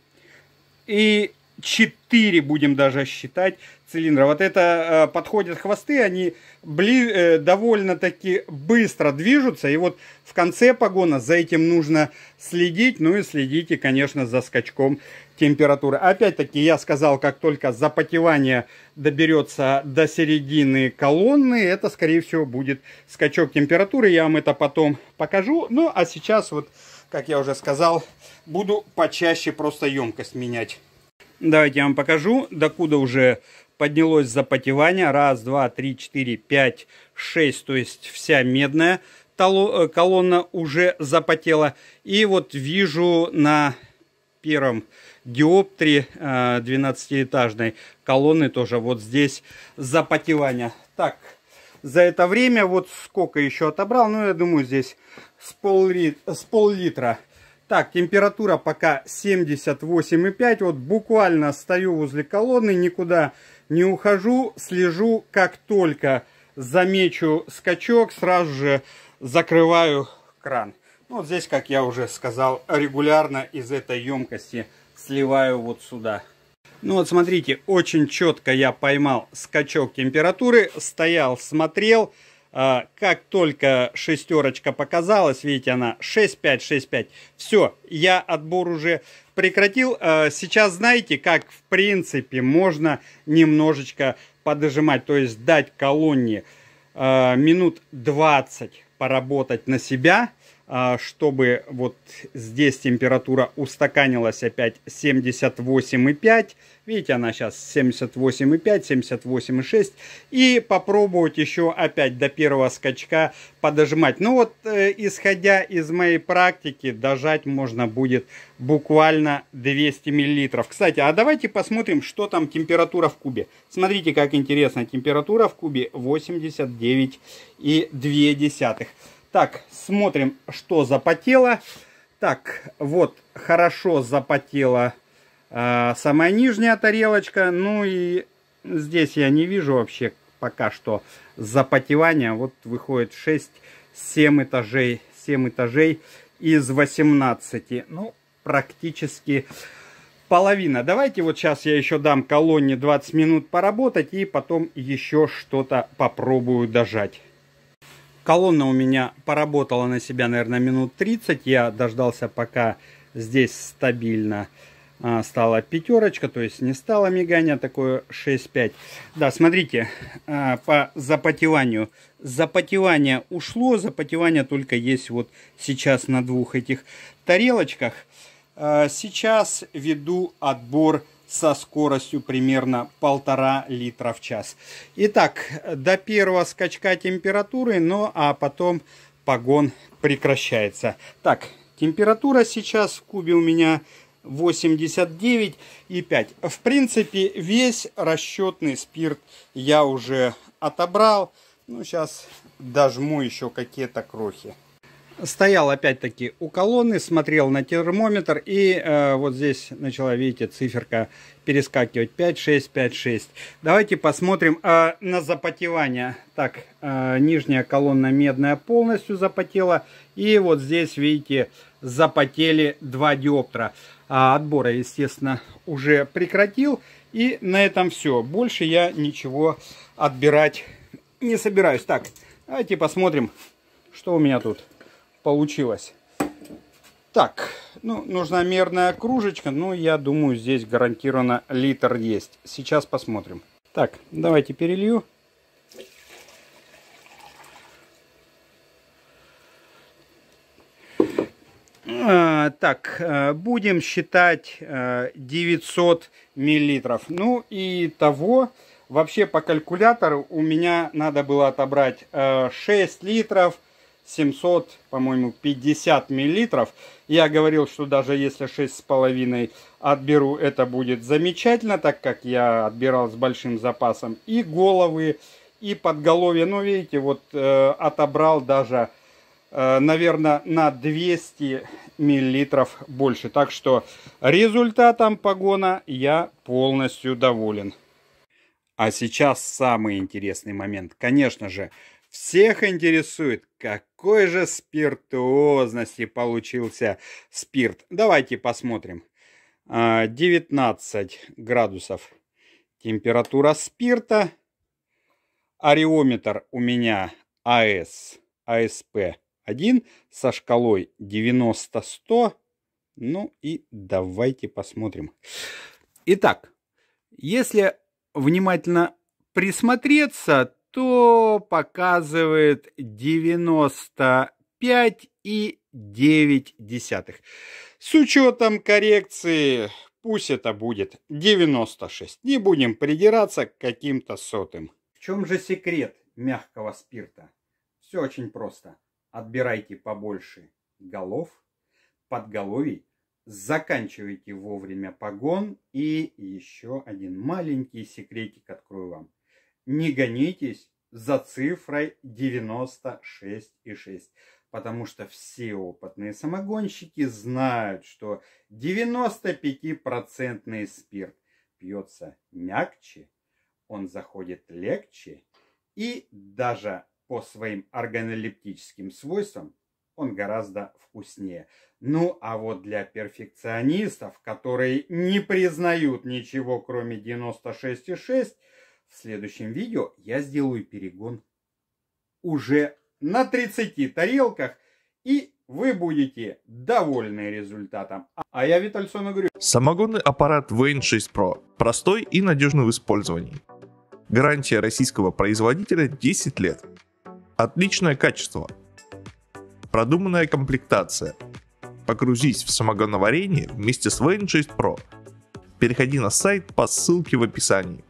и 4 будем даже считать цилиндра. Вот это э, подходят хвосты, они э, довольно-таки быстро движутся. И вот в конце погона за этим нужно следить. Ну и следите, конечно, за скачком температуры. Опять-таки я сказал, как только запотевание доберется до середины колонны, это, скорее всего, будет скачок температуры. Я вам это потом покажу. Ну а сейчас вот, как я уже сказал, буду почаще просто емкость менять. Давайте я вам покажу, докуда уже поднялось запотевание. Раз, два, три, четыре, пять, шесть. То есть вся медная э, колонна уже запотела. И вот вижу на первом диоптре 12-этажной э, колонны тоже вот здесь запотевание. Так, за это время вот сколько еще отобрал. Ну, я думаю, здесь с пол-литра. Пол, так, температура пока 78,5. Вот буквально стою возле колонны, никуда не ухожу. Слежу, как только замечу скачок, сразу же закрываю кран. Ну, вот здесь, как я уже сказал, регулярно из этой емкости сливаю вот сюда. Ну вот смотрите, очень четко я поймал скачок температуры, стоял, смотрел, смотрел а, как только шестерочка показалась, видите, она 6-5, 6-5. Все, я отбор уже прекратил. А, сейчас знаете, как в принципе можно немножечко подожимать, то есть дать колонне а, минут 20 поработать на себя, чтобы вот здесь температура устаканилась опять 78,5 Видите, она сейчас 78,5, 78,6. И попробовать еще опять до первого скачка подожимать. Ну вот, э, исходя из моей практики, дожать можно будет буквально 200 миллилитров. Кстати, а давайте посмотрим, что там температура в кубе. Смотрите, как интересно. Температура в кубе 89,2. Так, смотрим, что запотело. Так, вот, хорошо запотело а, самая нижняя тарелочка. Ну и здесь я не вижу вообще пока что запотевания. Вот выходит 6-7 этажей, 7 этажей из 18. Ну, практически половина. Давайте вот сейчас я еще дам колонне 20 минут поработать и потом еще что-то попробую дожать. Колонна у меня поработала на себя, наверное, минут 30. Я дождался, пока здесь стабильно э, а, стала пятерочка, то есть не стало мигания, а такое 6.5. Да, смотрите, а, по запотеванию. Запотевание ушло, запотевание только есть вот сейчас на двух этих тарелочках. Сейчас веду отбор со скоростью примерно полтора литра в час. Итак, до первого скачка температуры, ну а потом погон прекращается. Так, температура сейчас в кубе у меня 89,5. В принципе, весь расчетный спирт я уже отобрал. Ну, сейчас дожму еще какие-то крохи. Стоял опять-таки у колонны, смотрел на термометр и э, вот здесь начала, видите, циферка перескакивать 5, 6, 5, 6. Давайте посмотрим э, на запотевание. Так, э, нижняя колонна медная полностью запотела и вот здесь, видите, запотели два диоптра. А отбора, естественно, уже прекратил. И на этом все. Больше я ничего отбирать не собираюсь. Так, давайте посмотрим, что у меня тут получилось. Так, ну, нужна мерная кружечка. Ну, я думаю, здесь гарантированно литр есть. Сейчас посмотрим. Так, давайте перелью. Так, э, будем считать 900 э, миллилитров. Ну и того, вообще по калькулятору у меня надо было отобрать 6 э, литров 700, по-моему, 50 миллилитров. Я говорил, что даже если 6,5 отберу, это будет замечательно, так как я отбирал с большим запасом и головы, и подголовье. Ну, видите, вот отобрал даже наверное, на 200 миллилитров больше. Так что результатом погона я полностью доволен. А сейчас самый интересный момент. Конечно же, всех интересует, какой же спиртуозности получился спирт. Давайте посмотрим. 19 а, градусов температура спирта. Ариометр у меня АС, АСП 1 со шкалой 90-100. Ну и давайте посмотрим. Итак, если внимательно присмотреться, то показывает 95 и 9 десятых. С учетом коррекции пусть это будет 96. Не будем придираться к каким-то сотым. В чем же секрет мягкого спирта? Все очень просто. Отбирайте побольше голов, подголовий, заканчивайте вовремя погон. И еще один маленький секретик открою вам. Не гонитесь за цифрой 96,6. Потому что все опытные самогонщики знают, что 95% спирт пьется мягче, он заходит легче и даже по своим органолептическим свойствам он гораздо вкуснее. Ну, а вот для перфекционистов, которые не признают ничего, кроме 96,6, в следующем видео я сделаю перегон уже на 30 тарелках, и вы будете довольны результатом. А, а я Виталь Сона говорю. Самогонный аппарат Вейн 6 Pro. Простой и надежный в использовании. Гарантия российского производителя 10 лет. Отличное качество. Продуманная комплектация. Погрузись в самогоноварение вместе с Wayne 6 Pro. Переходи на сайт по ссылке в описании.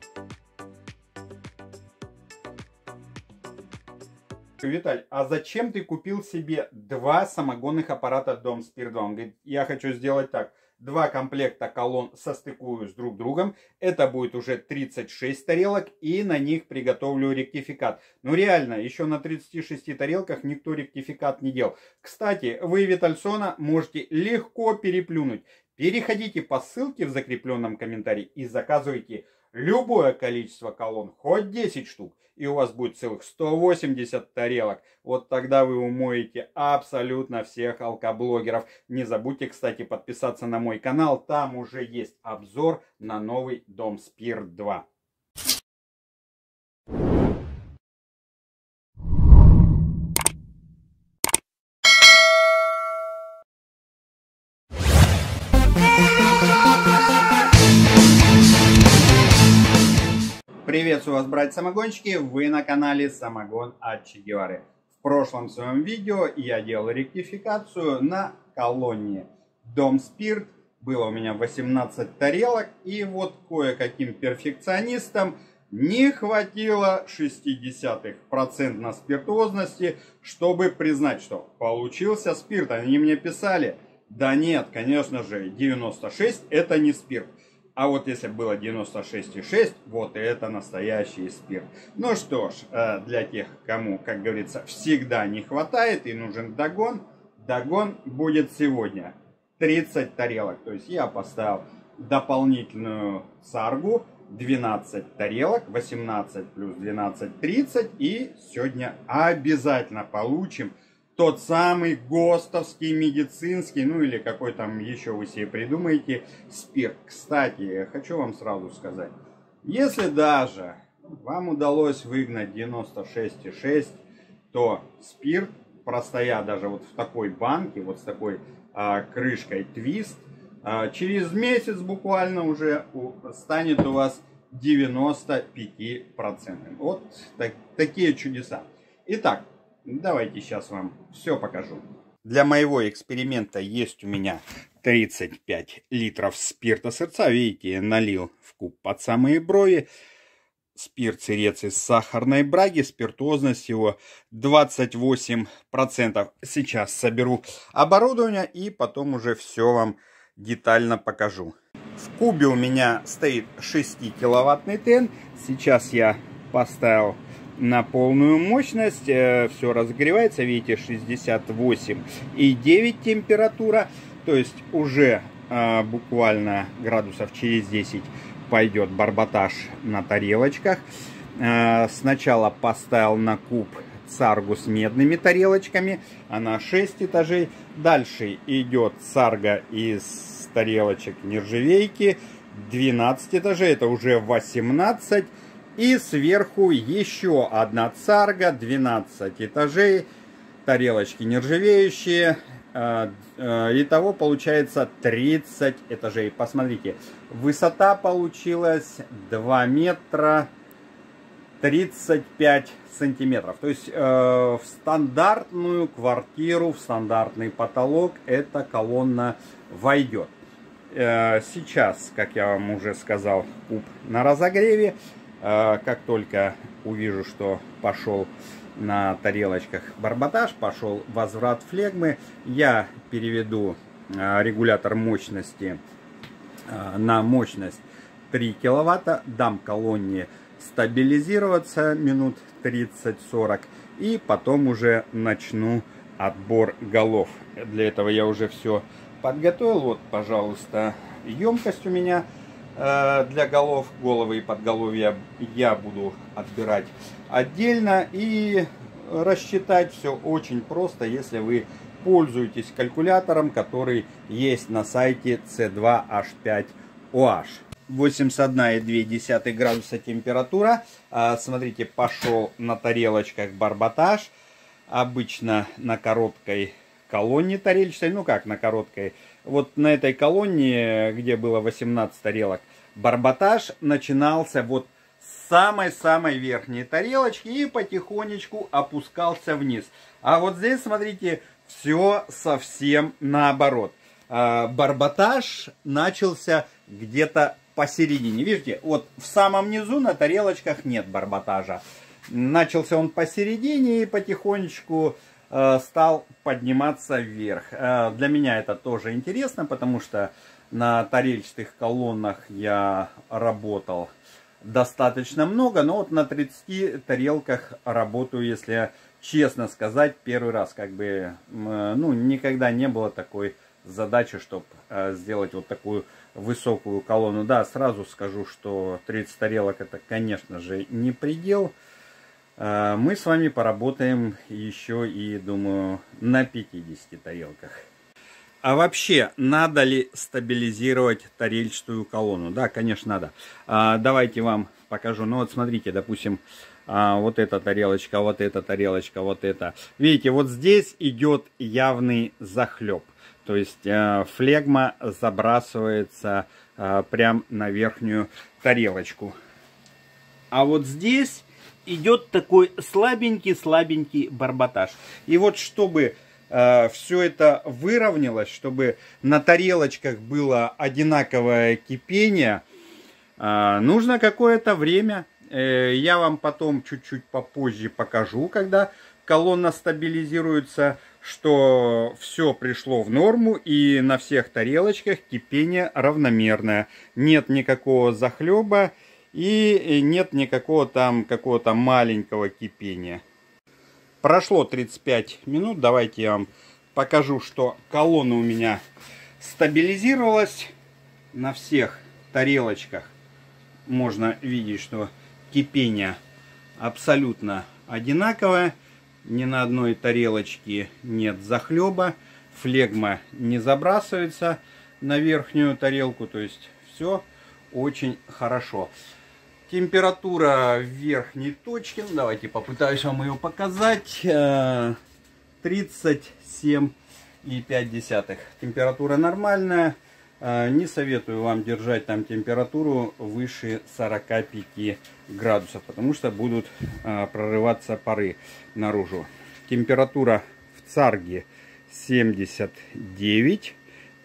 Виталь, а зачем ты купил себе два самогонных аппарата Дом Он Говорит, я хочу сделать так – Два комплекта колонн состыкую с друг другом. Это будет уже 36 тарелок и на них приготовлю ректификат. Ну реально, еще на 36 тарелках никто ректификат не делал. Кстати, вы Витальсона можете легко переплюнуть. Переходите по ссылке в закрепленном комментарии и заказывайте любое количество колонн, хоть 10 штук и у вас будет целых 180 тарелок. Вот тогда вы умоете абсолютно всех алкоблогеров. Не забудьте, кстати, подписаться на мой канал. Там уже есть обзор на новый Дом Спирт 2. Приветствую вас, братья-самогонщики! Вы на канале Самогон от Чегевары. В прошлом своем видео я делал ректификацию на колонии Дом Спирт. Было у меня 18 тарелок, и вот кое-каким перфекционистам не хватило 0,6% спиртозности, чтобы признать, что получился спирт. Они мне писали, да нет, конечно же, 96 это не спирт. А вот если было 96,6, вот это настоящий спирт. Ну что ж, э, для тех, кому, как говорится, всегда не хватает и нужен догон, догон будет сегодня 30 тарелок. То есть я поставил дополнительную саргу 12 тарелок, 18 плюс 12, 30. И сегодня обязательно получим тот самый ГОСТовский медицинский, ну или какой там еще вы себе придумаете, спирт. Кстати, я хочу вам сразу сказать, если даже вам удалось выгнать 96,6, то спирт, простоя даже вот в такой банке, вот с такой а, крышкой твист, а, через месяц буквально уже у, станет у вас 95%. Вот так, такие чудеса. Итак, Давайте сейчас вам все покажу. Для моего эксперимента есть у меня 35 литров спирта сердца. Видите, я налил в куб под самые брови. Спирт сырец из сахарной браги, спиртуозность его 28%. Сейчас соберу оборудование и потом уже все вам детально покажу. В кубе у меня стоит 6 киловаттный тен. Сейчас я поставил на полную мощность. Э, все разогревается, видите, 68,9 температура. То есть уже э, буквально градусов через 10 пойдет барботаж на тарелочках. Э, сначала поставил на куб царгу с медными тарелочками. Она а 6 этажей. Дальше идет царга из тарелочек нержавейки. 12 этажей, это уже 18 и сверху еще одна царга, 12 этажей, тарелочки нержавеющие. Э, э, итого получается 30 этажей. Посмотрите, высота получилась 2 метра 35 сантиметров. То есть э, в стандартную квартиру, в стандартный потолок эта колонна войдет. сейчас, как я вам уже сказал, куб на разогреве. Э, как только увижу, что пошел на тарелочках барботаж, пошел возврат флегмы, я переведу э, регулятор мощности э, на мощность 3 киловатта, дам колонне стабилизироваться минут 30-40 и потом уже начну отбор голов. Для этого я уже все подготовил. Вот, пожалуйста, емкость у меня Э, для голов. Головы и подголовья я буду отбирать отдельно. И рассчитать все очень просто, если вы пользуетесь калькулятором, который есть на сайте C2H5OH. 81,2 градуса температура. Э, смотрите, пошел на тарелочках барботаж. Обычно на короткой колонне тарелочной, ну как на короткой вот на этой колонне, где было 18 тарелок, барботаж начинался вот с самой-самой верхней тарелочки и потихонечку опускался вниз. А вот здесь, смотрите, все совсем наоборот. А, барботаж начался где-то посередине. Видите, вот в самом низу на тарелочках нет барботажа. Начался он посередине и потихонечку Э, стал подниматься вверх. Э, для меня это тоже интересно, потому что на тарельчатых колоннах я работал достаточно много, но вот на 30 тарелках работаю, если честно сказать, первый раз. Как бы, ну, никогда не было такой задачи, чтобы э, сделать вот такую высокую колонну. Да, сразу скажу, что 30 тарелок это, конечно же, не предел. А, мы с вами поработаем еще и, думаю, на 50 тарелках. А вообще, надо ли стабилизировать тарельчатую колонну? Да, конечно, надо. А, давайте вам покажу. Ну вот смотрите, допустим, а, вот эта тарелочка, вот эта тарелочка, вот эта. Видите, вот здесь идет явный захлеб. То есть а, флегма забрасывается а, прям на верхнюю тарелочку. А вот здесь идет такой слабенький-слабенький барботаж. И вот чтобы э, все это выровнялось, чтобы на тарелочках было одинаковое кипение, э, нужно какое-то время. Э, я вам потом чуть-чуть попозже покажу, когда колонна стабилизируется, что все пришло в норму и на всех тарелочках кипение равномерное. Нет никакого захлеба и э, нет никакого там какого-то маленького кипения. Прошло 35 минут. Давайте я вам покажу, что колонна у меня стабилизировалась на всех тарелочках. Можно видеть, что кипение абсолютно одинаковое. Ни на одной тарелочке нет захлеба. Флегма не забрасывается на верхнюю тарелку. То есть все очень хорошо. Температура в верхней точке, ну, давайте попытаюсь вам ее показать, 37,5. Э, Температура нормальная, э, не советую вам держать там температуру выше 45 градусов, потому что будут э, прорываться пары наружу. Температура в царге 79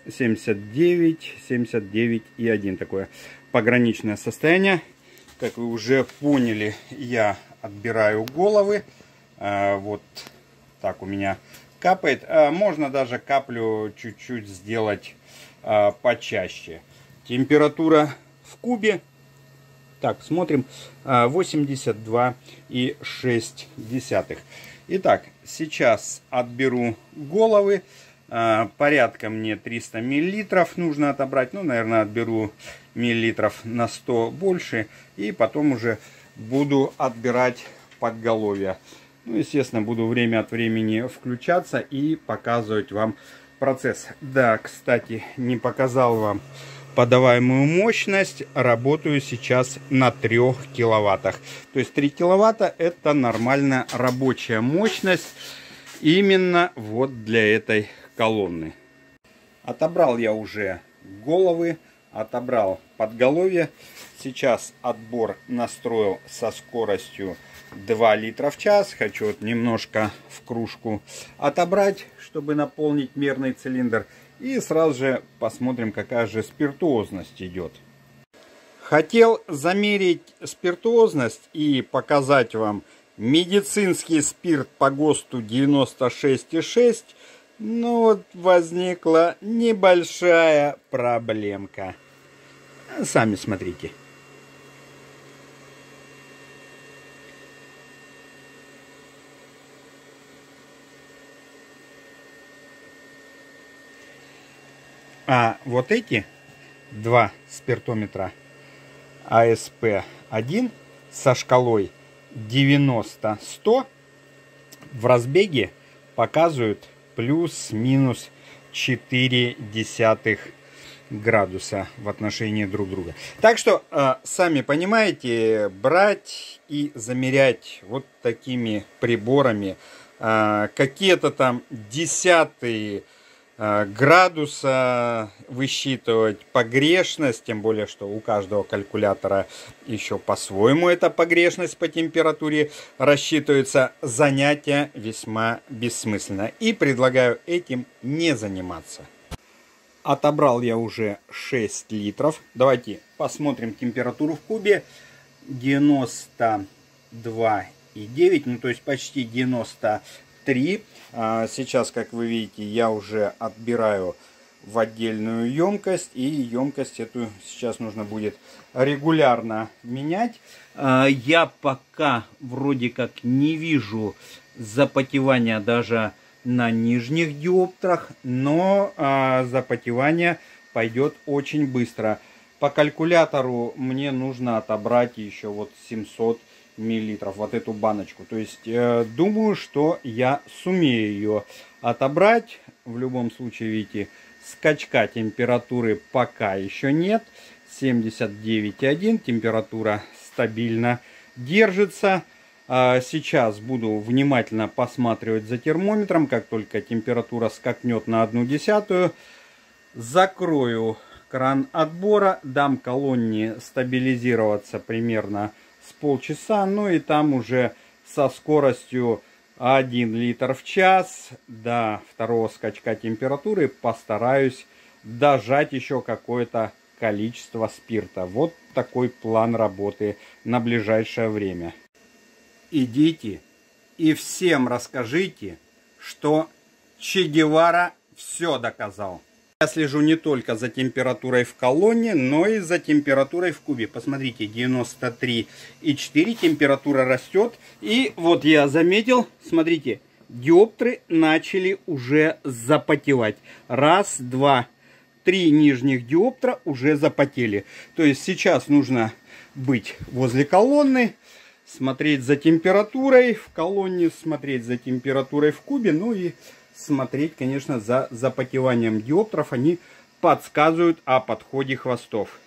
79, 79 и 1 такое пограничное состояние как вы уже поняли, я отбираю головы. А, вот так у меня капает. А, можно даже каплю чуть-чуть сделать а, почаще. Температура в кубе. Так, смотрим. 82,6. Итак, сейчас отберу головы. Порядка мне 300 миллилитров нужно отобрать. Ну, наверное, отберу миллилитров на 100 больше. И потом уже буду отбирать подголовья. Ну, естественно, буду время от времени включаться и показывать вам процесс. Да, кстати, не показал вам подаваемую мощность. Работаю сейчас на 3 киловаттах. То есть 3 киловатта это нормальная рабочая мощность именно вот для этой колонны. Отобрал я уже головы отобрал подголовье. Сейчас отбор настроил со скоростью 2 литра в час. Хочу вот немножко в кружку отобрать, чтобы наполнить мерный цилиндр. И сразу же посмотрим, какая же спиртуозность идет. Хотел замерить спиртуозность и показать вам медицинский спирт по ГОСТу 96,6. Но ну вот возникла небольшая проблемка. Сами смотрите. А вот эти два спиртометра АСП-1 со шкалой 90-100 в разбеге показывают плюс-минус 4 десятых градуса в отношении друг друга. Так что, э, сами понимаете, брать и замерять вот такими приборами э, какие-то там десятые э, градуса высчитывать погрешность, тем более, что у каждого калькулятора еще по-своему эта погрешность по температуре рассчитывается, занятие весьма бессмысленно. И предлагаю этим не заниматься. Отобрал я уже 6 литров. Давайте посмотрим температуру в кубе. 92,9, ну то есть почти 93. А, сейчас, как вы видите, я уже отбираю в отдельную емкость. И емкость эту сейчас нужно будет регулярно менять. А, я пока вроде как не вижу запотевания даже на нижних диоптрах, но а, запотевание пойдет очень быстро. По калькулятору мне нужно отобрать еще вот 700 миллилитров, вот эту баночку. То есть э, думаю, что я сумею ее отобрать. В любом случае, видите, скачка температуры пока еще нет. 79,1 температура стабильно держится. А, сейчас буду внимательно посматривать за термометром. Как только температура скакнет на одну десятую, закрою кран отбора, дам колонне стабилизироваться примерно с полчаса. Ну и там уже со скоростью 1 литр в час до второго скачка температуры постараюсь дожать еще какое-то количество спирта. Вот такой план работы на ближайшее время идите и всем расскажите, что Че Гевара все доказал. Я слежу не только за температурой в колонне, но и за температурой в кубе. Посмотрите, 93,4, температура растет. И вот я заметил, смотрите, диоптры начали уже запотевать. Раз, два, три нижних диоптра уже запотели. То есть сейчас нужно быть возле колонны, смотреть за температурой в колонне, смотреть за температурой в кубе, ну и смотреть, конечно, за запотеванием диоптров. Они подсказывают о подходе хвостов.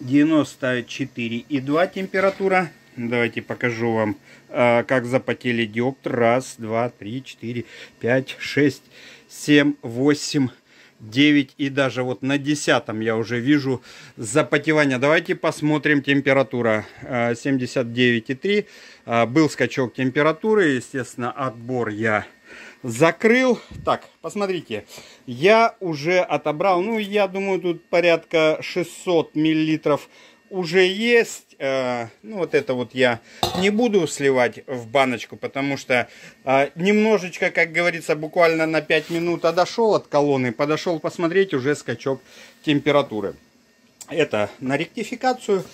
94,2 температура. Давайте покажу вам, а, как запотели диоптр. Раз, два, три, четыре, пять, шесть, семь, восемь, 9 и даже вот на 10 я уже вижу запотевание. Давайте посмотрим температура 79,3. Э, э, был скачок температуры, естественно, отбор я закрыл. Так, посмотрите, я уже отобрал, ну, я думаю, тут порядка 600 миллилитров уже есть есть, э, ну вот это вот я не буду сливать в баночку, потому что э, немножечко, как говорится, буквально на 5 минут отошел от колонны, подошел посмотреть уже скачок температуры. Это на ректификацию.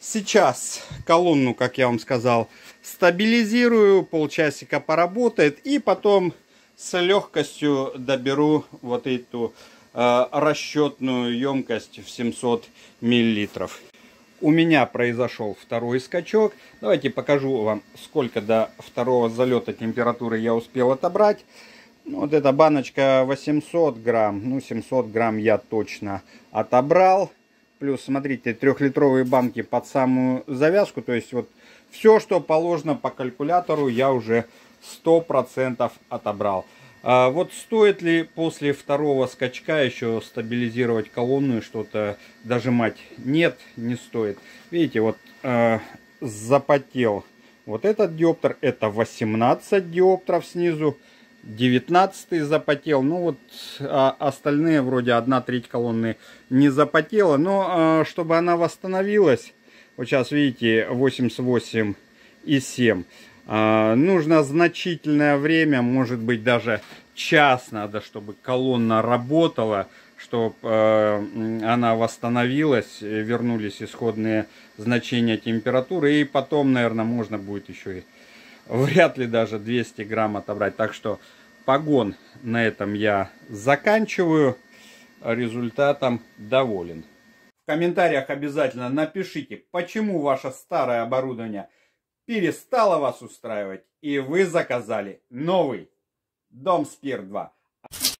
Сейчас колонну, как я вам сказал, стабилизирую, полчасика поработает и потом с легкостью доберу вот эту э, расчетную емкость в 700 миллилитров у меня произошел второй скачок. Давайте покажу вам, сколько до второго залета температуры я успел отобрать. Ну, вот эта баночка 800 грамм, ну 700 грамм я точно отобрал. Плюс, смотрите, трехлитровые банки под самую завязку. То есть вот все, что положено по калькулятору, я уже 100% отобрал. А вот стоит ли после второго скачка еще стабилизировать колонну что-то дожимать? Нет, не стоит. Видите, вот э, запотел вот этот диоптер. Это 18 диоптров снизу. 19 запотел. Ну вот а остальные вроде 1 треть колонны не запотела. Но а, чтобы она восстановилась, вот сейчас видите 88 и 7. А, нужно значительное время, может быть даже час надо, чтобы колонна работала, чтобы э, она восстановилась, вернулись исходные значения температуры. И потом, наверное, можно будет еще и вряд ли даже 200 грамм отобрать. Так что погон на этом я заканчиваю. Результатом доволен. В комментариях обязательно напишите, почему ваше старое оборудование – перестала вас устраивать, и вы заказали новый Дом Спир 2.